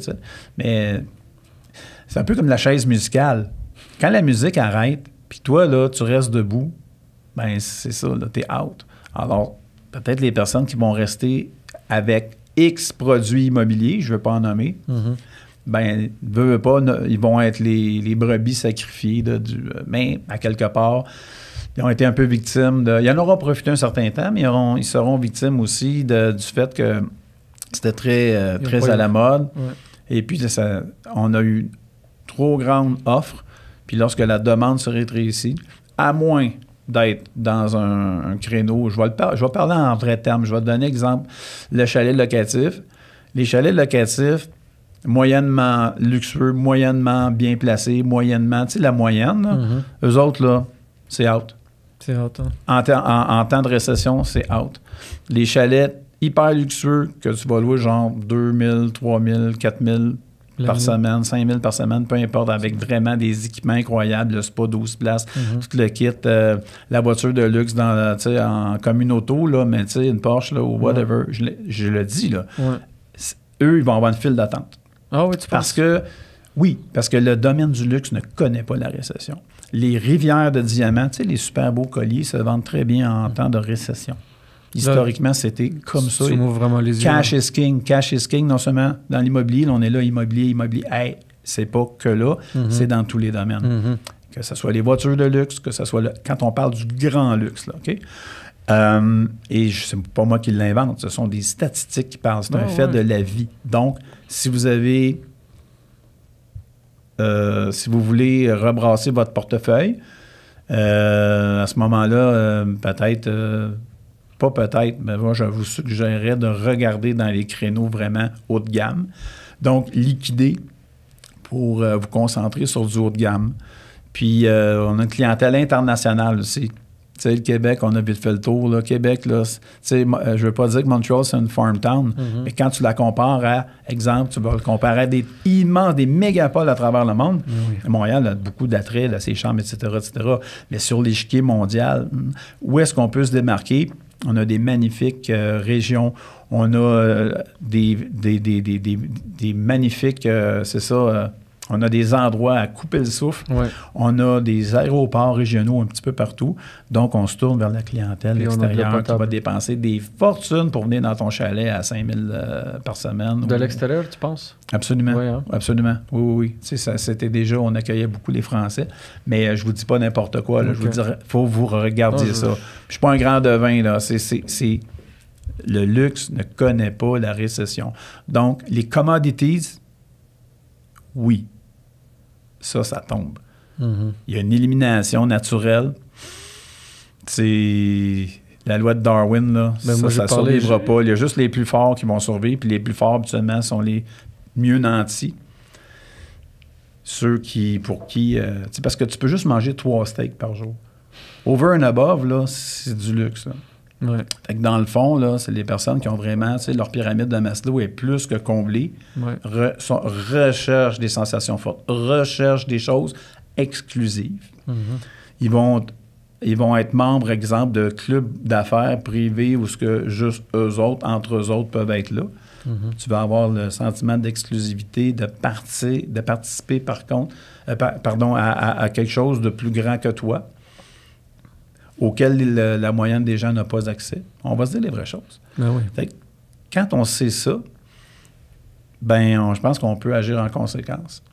Mais c'est un peu comme la chaise musicale. Quand la musique arrête, puis toi, là, tu restes debout, ben c'est ça, là, t'es out. Alors, peut-être les personnes qui vont rester avec X produits immobiliers, je ne veux pas en nommer, mm-hmm. ben, pas, ils vont être les, brebis sacrifiées Mais euh, ben, à quelque part ils ont été un peu victimes de. Ils en auront profité un certain temps, mais ils, seront victimes aussi du fait que c'était très, euh, très à la mode. Et puis, on a eu trop grande offre. Puis lorsque la demande se rétrécit, à moins d'être dans un, créneau, je vais, je parler en vrai terme, je vais te donner exemple, le chalet locatif. Les chalets locatifs, moyennement luxueux, moyennement bien placés, moyennement, tu sais, la moyenne, mm-hmm. eux autres, là, c'est out. C'est out. Hein. En, temps de récession, c'est out. Les chalets hyper luxueux que tu vas louer genre 2000, 3000, 4000 par semaine, 5000 par semaine, peu importe, avec vraiment des équipements incroyables, le spa 12 places, mhm. tout le kit, euh, la voiture de luxe dans en commune auto, mais une Porsche ou whatever, je, je, le dis, là, eux, ils vont avoir une file d'attente. Ah oui, tu Parce que oui, parce que le domaine du luxe ne connaît pas la récession. Les rivières de diamants, tu sais, les super beaux colliers se vendent très bien en mm. temps de récession. Historiquement, c'était comme ça. Tu vraiment les yeux, Cash is king, cash is king, non seulement dans l'immobilier, on est là, immobilier, immobilier. Hey, c'est pas que là, mm-hmm. c'est dans tous les domaines. Mm-hmm. Que ce soit les voitures de luxe, que ce soit le, quand on parle du grand luxe, OK? Euh, et ce n'est pas moi qui l'invente, ce sont des statistiques qui parlent. C'est un ah, fait de la vie. Donc, si vous avez euh, si vous voulez rebrasser votre portefeuille. Euh, à ce moment-là, euh, peut-être, pas peut-être, mais moi, je vous suggérerais de regarder dans les créneaux vraiment haut de gamme. Donc, liquider pour vous concentrer sur du haut de gamme. Puis, on a une clientèle internationale aussi sais, le Québec, on a vite fait le tour. Là. Québec, là, euh, je ne veux pas dire que Montreal, c'est une farm town, mhm. mais quand tu la compares à, exemple, tu vas le comparer à des immenses, des mégapoles à travers le monde. Montréal a beaucoup d'attraits, ses chambres, etc., etc. Mais sur l'échiquier mondial, où est-ce qu'on peut se démarquer? On a des magnifiques euh, régions. On a euh, des, des, magnifiques, c'est ça, on a des endroits à couper le souffle. On a des aéroports régionaux un petit peu partout. Donc, on se tourne vers la clientèle extérieure qui va dépenser des fortunes pour venir dans ton chalet à 5 000 euh, par semaine. De l'extérieur, tu penses? Absolument. Oui, hein? Absolument. Oui, oui, c'était déjà, on accueillait beaucoup les Français. Mais euh, je vous dis pas n'importe quoi. Je vous dis, faut vous regarder ça. Je... ne suis pas un grand devin, là. C'est... Le luxe ne connaît pas la récession. Donc, les commodities, oui, ça, ça tombe. Il y a une élimination naturelle. C'est la loi de Darwin, là. Ben, ça, ne survivra pas. Il y a juste les plus forts qui vont survivre, puis les plus forts, habituellement, sont les mieux nantis. Ceux qui, pour qui... Euh, parce que tu peux juste manger trois steaks par jour. Over and above, là, c'est du luxe dans le fond, là, c'est les personnes qui ont vraiment, tu leur pyramide de Maslow est plus que comblée. Recherche recherchent des sensations fortes, recherchent des choses exclusives. Mm-hmm. Ils vont ils vont être membres, exemple, de clubs d'affaires privés où ce que juste eux autres, entre eux autres, peuvent être là. Mm-hmm. Tu vas avoir le sentiment d'exclusivité, de, partir, de participer par contre, euh, pardon, à, quelque chose de plus grand que toi auquel euh, la moyenne des gens n'a pas accès. On va se dire les vraies choses. Ben fait quand on sait ça, ben, je pense qu'on peut agir en conséquence.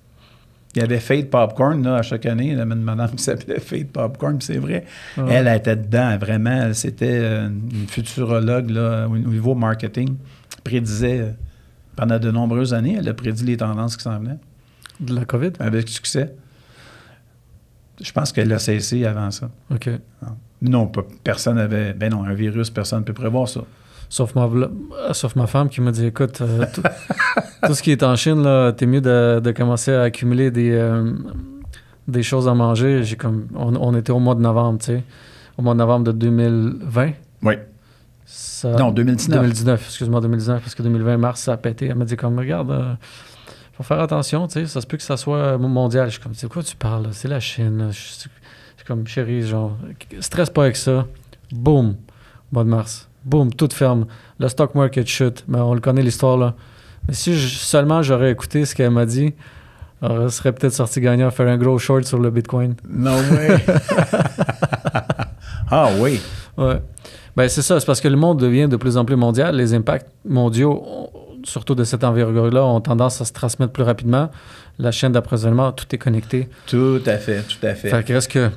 Il y avait Fade Popcorn, là, à chaque année, La madame qui s'appelait Fade Popcorn, c'est vrai. Elle, était dedans, vraiment. C'était euh, une futurologue, là, au niveau marketing, prédisait, euh, pendant de nombreuses années, elle a prédit les tendances qui s'en venaient. De la COVID? Avec succès. Je pense qu'elle a cessé avant ça.
OK.
Ah.
Non,
personne n'avait. Ben non, un virus, personne ne peut prévoir ça. Sauf ma, euh, sauf ma femme qui m'a dit écoute, euh, tout, ce qui est en Chine, là, t'es mieux de, commencer à accumuler des, euh, des choses à manger. J'ai comme, on, était au mois de novembre, tu sais, au mois de novembre de 2020. Oui. non, 2019. 2019, excuse-moi, 2019, parce que 2020, mars, ça a pété. Elle m'a dit comme, regarde, il faut faire attention, tu sais, ça se peut que ça soit mondial. Je suis comme, c'est quoi tu parles? C'est la Chine. Je, c'est comme, chérie, genre, stresse pas avec ça. Boum, mois de mars. boom tout ferme. Le stock market chute. Mais on le connaît l'histoire, là. si seulement j'aurais écouté ce qu'elle m'a dit, on euh, serait peut-être sorti gagnant, faire un gros short sur le Bitcoin. Non, mais ah oui. Ouais. Ben, c'est ça, c'est parce que le monde devient de plus en plus mondial. Les impacts mondiaux, surtout de cette envergure-là, ont tendance à se transmettre plus rapidement. La chaîne d'approvisionnement, tout est connecté. Tout
à fait, tout à fait. Fait que
reste que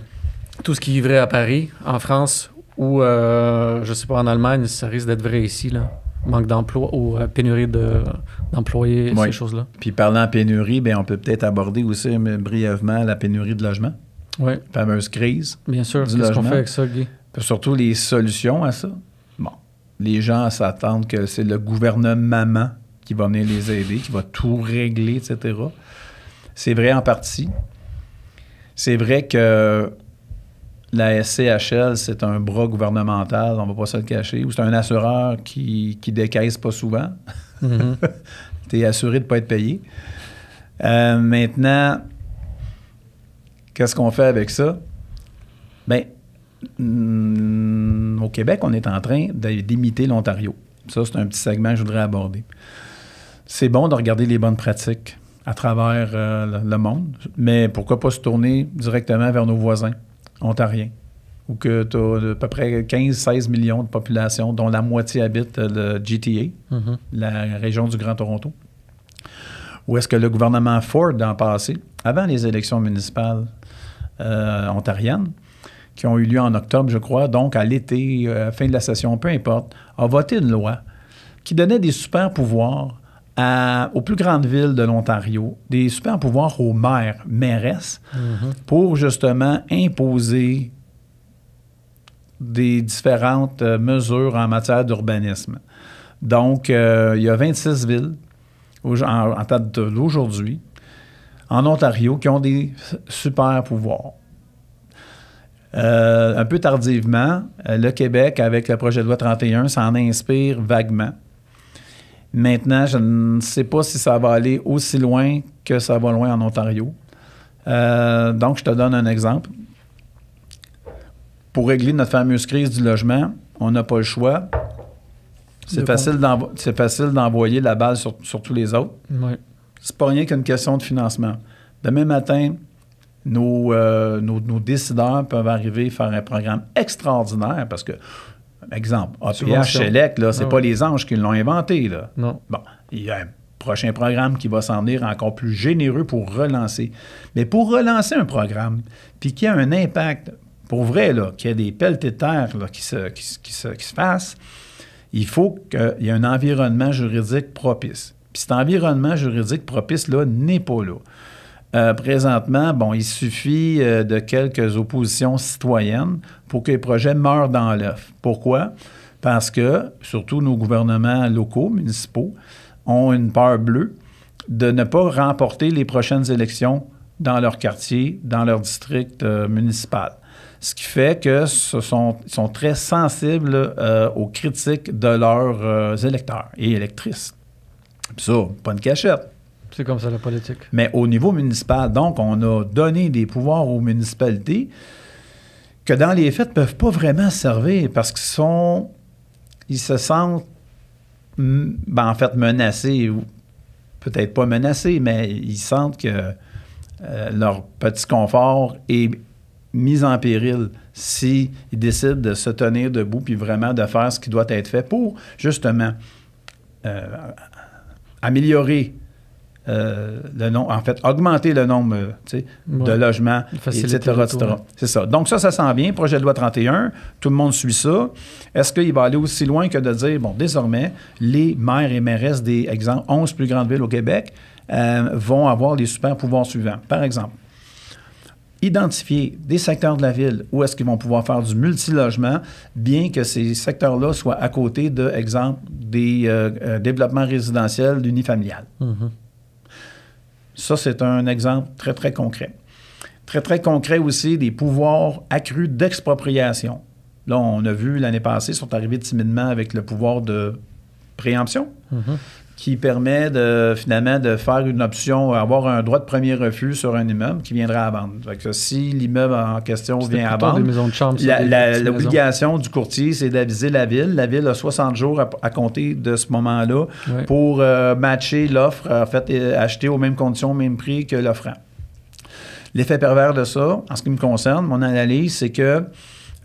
tout ce qui est vrai à Paris, en France ou, euh, je sais pas, en Allemagne, ça risque d'être vrai ici, là. Manque d'emploi ou euh, pénurie d'employés, de, ces choses-là.
Puis parlant de pénurie, bien, on peut peut-être aborder aussi euh, brièvement la pénurie de logement. Oui. La fameuse crise. Bien sûr. Qu'est-ce qu'on fait avec ça, Guy? Surtout les solutions à ça. Bon, les gens s'attendent que c'est le gouvernement qui va venir les aider, qui va tout régler, etc. C'est vrai en partie. C'est vrai que la SCHL, c'est un bras gouvernemental, on ne va pas se le cacher, ou c'est un assureur qui qui décaisse pas souvent. Mhm. tu es assuré de ne pas être payé. Euh, maintenant, qu'est-ce qu'on fait avec ça? Bien, mm, au Québec, on est en train d'imiter l'Ontario. Ça, c'est un petit segment que je voudrais aborder. C'est bon de regarder les bonnes pratiques à travers euh, le monde, mais pourquoi pas se tourner directement vers nos voisins? ontarien, ou que tu as à peu près 15-16 millions de population, dont la moitié habite le GTA, mm-hmm. la région du Grand Toronto, ou est-ce que le gouvernement Ford, dans le passé, avant les élections municipales euh, ontariennes, qui ont eu lieu en octobre, je crois, donc à l'été, euh, fin de la session, peu importe, a voté une loi qui donnait des super pouvoirs aux plus grandes villes de l'Ontario, des super pouvoirs aux maires, mairesses, mhm. pour justement imposer des différentes euh, mesures en matière d'urbanisme. Donc, euh, il y a 26 villes en, tête d'aujourd'hui en Ontario qui ont des super pouvoirs. Euh, un peu tardivement, le Québec, avec le projet de loi 31, s'en inspire vaguement. Maintenant, je ne sais pas si ça va aller aussi loin que ça va loin en Ontario. Euh, donc, je te donne un exemple. Pour régler notre fameuse crise du logement, on n'a pas le choix. C'est facile, d'envoyer la balle sur, tous les autres. Ce C'est pas rien qu'une question de financement. Demain matin, nos, euh, nos décideurs peuvent arriver à faire un programme extraordinaire parce que Exemple, APH Select, là, c'est ah pas les anges qui l'ont inventé, là. Non. Bon, il y a un prochain programme qui va s'en venir encore plus généreux pour relancer. Mais pour relancer un programme, puis qu'il y a un impact, pour vrai, qu'il y a des pelletés de terre qui, se, qui, qui se fassent, il faut qu'il y ait un environnement juridique propice. Puis cet environnement juridique propice-là n'est pas là. Euh, présentement, bon, il suffit euh, de quelques oppositions citoyennes pour que les projets meurent dans l'œuf. Pourquoi? Parce que, surtout nos gouvernements locaux, municipaux, ont une peur bleue de ne pas remporter les prochaines élections dans leur quartier, dans leur district euh, municipal. Ce qui fait que sont, sont très sensibles aux critiques de leurs électeurs et électrices. Puis ça, pas une cachette.
C'est comme ça la politique.
Mais au niveau municipal, donc, on a donné des pouvoirs aux municipalités que dans les faits ne peuvent pas vraiment servir parce qu'ils sont. Ils se sentent, mm, ben, en fait, menacés. Peut-être pas menacés, mais ils sentent que euh, leur petit confort est mis en péril s'ils décident de se tenir debout puis vraiment de faire ce qui doit être fait pour, justement, euh, améliorer euh, le nombre, en fait, augmenter le nombre euh, de logements, etc., C'est ça. Donc ça, ça sent bien projet de loi 31, tout le monde suit ça. Est-ce qu'il va aller aussi loin que de dire, bon, désormais, les maires et mairesses des, exemple, 11 plus grandes villes au Québec euh, vont avoir les super pouvoirs suivants. Par exemple, identifier des secteurs de la ville où est-ce qu'ils vont pouvoir faire du multilogement, bien que ces secteurs-là soient à côté de, exemple, des développements résidentiels unifamiliales. Mm-hmm. Ça, c'est un exemple très, très concret. Très, très concret aussi des pouvoirs accrus d'expropriation. Là, on a vu l'année passée, ils sont arrivés timidement avec le pouvoir de préemption. Mm-hmm qui permet finalement de faire une option, avoir un droit de premier refus sur un immeuble qui viendra à vendre. Fait si l'immeuble en question vient à vendre, l'obligation du courtier, c'est d'aviser la ville. La ville a 60 jours à, compter de ce moment-là pour euh, matcher l'offre, en fait, acheter aux mêmes conditions, au même prix que l'offrant. L'effet pervers de ça, en ce qui me concerne, mon analyse, c'est que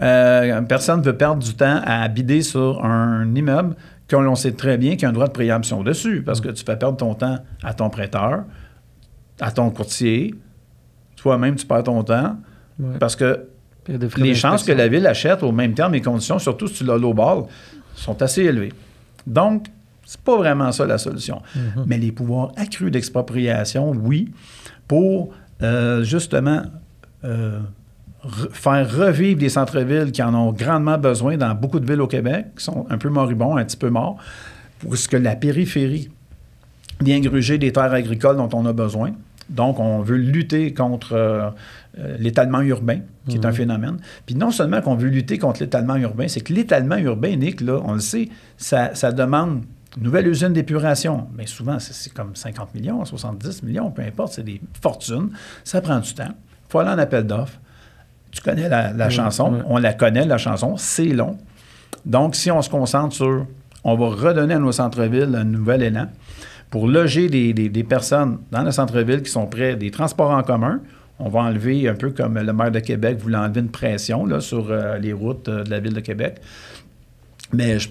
euh, personne veut perdre du temps à bider sur un immeuble qu'on on sait très bien qu'il y a un droit de préemption dessus, parce que tu fais perdre ton temps à ton prêteur, à ton courtier, toi-même, tu perds ton temps, parce que les chances que la ville achète au même terme et conditions, surtout si tu l'as low-ball, sont assez élevées. Donc, c'est pas vraiment ça la solution. Mm-hmm. Mais les pouvoirs accrus d'expropriation, oui, pour euh, justement euh, faire revivre des centres-villes qui en ont grandement besoin dans beaucoup de villes au Québec, qui sont un peu moribonds, un petit peu morts, pour ce que la périphérie vient gruger des terres agricoles dont on a besoin. Donc, on veut lutter contre euh, euh, l'étalement urbain, qui est un mmh. phénomène. Puis non seulement qu'on veut lutter contre l'étalement urbain, c'est que l'étalement urbain, Nick, là, on le sait, ça, ça demande une nouvelle usine d'épuration. Mais souvent, c'est comme 50 millions, 70 millions, peu importe, c'est des fortunes. Ça prend du temps. Il faut aller en appel d'offres tu connais la, chanson, on la connaît, la chanson, c'est long. Donc, si on se concentre sur, on va redonner à nos centres-villes un nouvel élan pour loger des, personnes dans le centre-ville qui sont près des transports en commun. On va enlever, un peu comme le maire de Québec voulait enlever une pression là, sur euh, les routes euh, de la ville de Québec. Mais je,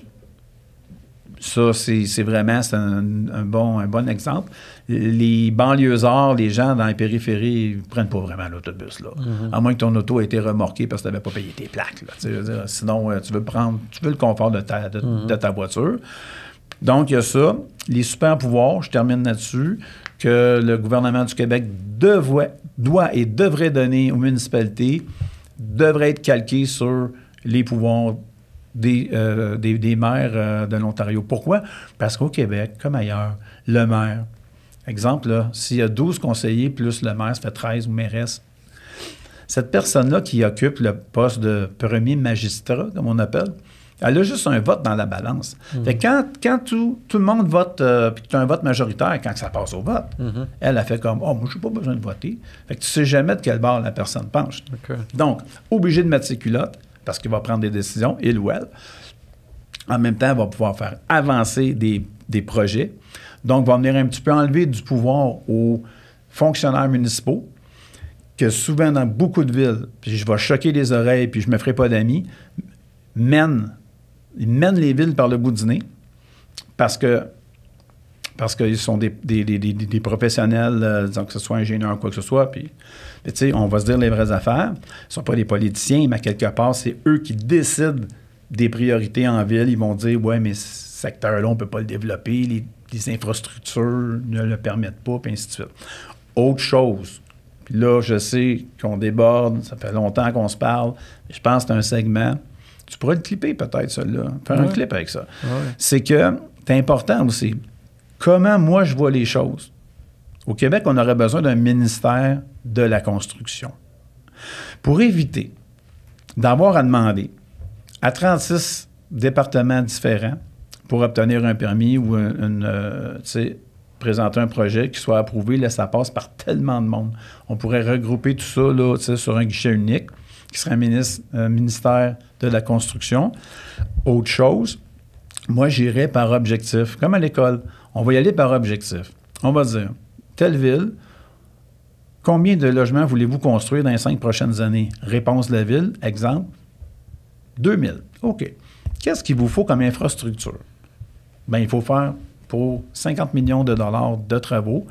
ça, c'est vraiment un, bon, un bon exemple. Les banlieusards, les gens dans les périphéries, ne prennent pas vraiment l'autobus. là. Mm-hmm. À moins que ton auto ait été remorquée parce que tu n'avais pas payé tes plaques. Là, sinon, euh, tu veux prendre tu veux le confort de ta, de, mm-hmm. ta voiture. Donc, il y a ça. Les super pouvoirs, je termine là-dessus, que le gouvernement du Québec doit et devrait donner aux municipalités, devrait être calqué sur les pouvoirs euh, des, des, maires euh, de l'Ontario. Pourquoi? Parce qu'au Québec, comme ailleurs, le maire, exemple, s'il y a 12 conseillers plus le maire, ça fait 13 ou mairesse. Cette personne-là qui occupe le poste de premier magistrat, comme on appelle, elle a juste un vote dans la balance. Mhm. fait quand, quand tout, le monde vote, euh, puis tu as un vote majoritaire, quand ça passe au vote, mhm. elle a fait comme Oh, moi, je n'ai pas besoin de voter. Fait que tu sais jamais de quel bord la personne penche. Donc, obligé de mettre ses culottes, parce qu'il va prendre des décisions, il ou elle. En même temps, va pouvoir faire avancer des, projets. Donc, va venir un petit peu enlever du pouvoir aux fonctionnaires municipaux, que souvent dans beaucoup de villes, puis je vais choquer les oreilles, puis je me ferai pas d'amis, mènent, mènent les villes par le bout du nez, parce que parce qu'ils sont des, professionnels, euh, que ce soit ingénieur ou quoi que ce soit, puis tu sais, on va se dire les vraies affaires. ce ne sont pas des politiciens, mais quelque part, c'est eux qui décident des priorités en ville. Ils vont dire Ouais, mais ce secteur-là, on ne peut pas le développer, les, infrastructures ne le permettent pas, puis ainsi de suite. Autre chose, là, je sais qu'on déborde, ça fait longtemps qu'on se parle, je pense que c'est un segment. Tu pourrais le clipper peut-être, celui-là, faire un clip avec ça. C'est que c'est important aussi comment moi je vois les choses. Au Québec, on aurait besoin d'un ministère de la construction. Pour éviter d'avoir à demander à 36 départements différents pour obtenir un permis ou euh, présenter un projet qui soit approuvé, là, ça passe par tellement de monde. On pourrait regrouper tout ça sur un guichet unique qui serait un euh, ministère de la Construction. Autre chose, moi, j'irais par objectif, comme à l'école. On va y aller par objectif. On va dire, telle ville, combien de logements voulez-vous construire dans les cinq prochaines années? Réponse de la ville, exemple, 2000. OK. Qu'est-ce qu'il vous faut comme infrastructure? Bien, il faut faire pour 50 millions de dollars de travaux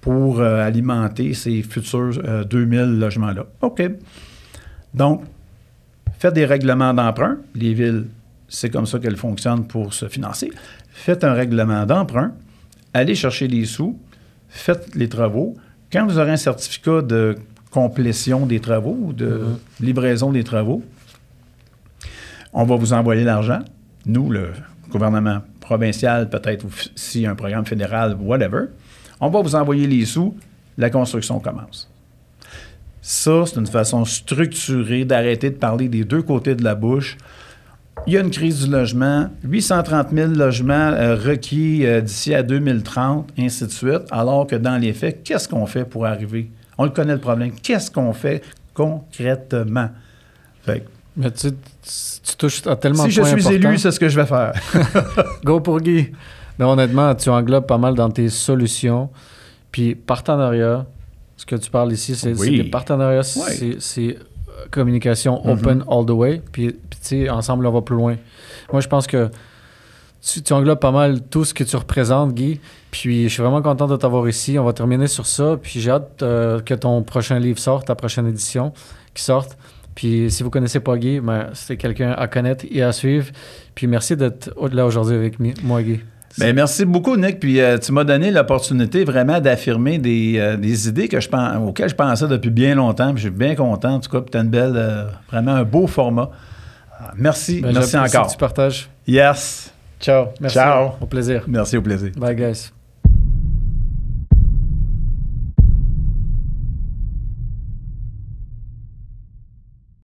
pour euh, alimenter ces futurs 2000 euh, logements-là. OK. Donc, faites des règlements d'emprunt. Les villes, c'est comme ça qu'elles fonctionnent pour se financer faites un règlement d'emprunt, allez chercher les sous, faites les travaux. Quand vous aurez un certificat de complétion des travaux ou de mm-hmm. livraison des travaux, on va vous envoyer l'argent. Nous, le gouvernement provincial, peut-être, si un programme fédéral, whatever, on va vous envoyer les sous, la construction commence. Ça, c'est une façon structurée d'arrêter de parler des deux côtés de la bouche il y a une crise du logement, 830 000 logements euh, requis euh, d'ici à 2030, ainsi de suite, alors que dans les faits, qu'est-ce qu'on fait pour arriver? On le connaît le problème. Qu'est-ce qu'on fait concrètement? Mais tu,
touches à tellement de Si je suis élu, c'est ce que je vais faire. Go pour Guy. Mais honnêtement, tu englobes pas mal dans tes solutions. Puis partenariat, ce que tu parles ici, c'est oui. des partenariats, c'est communication mhm. open all the way. Puis, puis tu sais, ensemble, on va plus loin. Moi, je pense que tu, tu, englobes pas mal tout ce que tu représentes, Guy. Puis, je suis vraiment content de t'avoir ici. On va terminer sur ça. Puis, j'ai hâte euh, que ton prochain livre sorte, ta prochaine édition qui sorte. Puis, si vous connaissez pas Guy, ben, c'est quelqu'un à connaître et à suivre. Puis, merci d'être au-delà aujourd'hui avec moi, Guy. Ben, merci beaucoup, Nick.
Puis euh, tu m'as donné l'opportunité vraiment d'affirmer des, euh, idées que je auxquelles je pensais depuis bien longtemps. Puis je suis bien content. En tout cas, tu as une belle, euh, vraiment un beau format. Ah, merci. Ben, merci encore. tu partages. Yes. Ciao. Merci. Ciao.
Au plaisir. Merci,
au plaisir. Bye,
guys.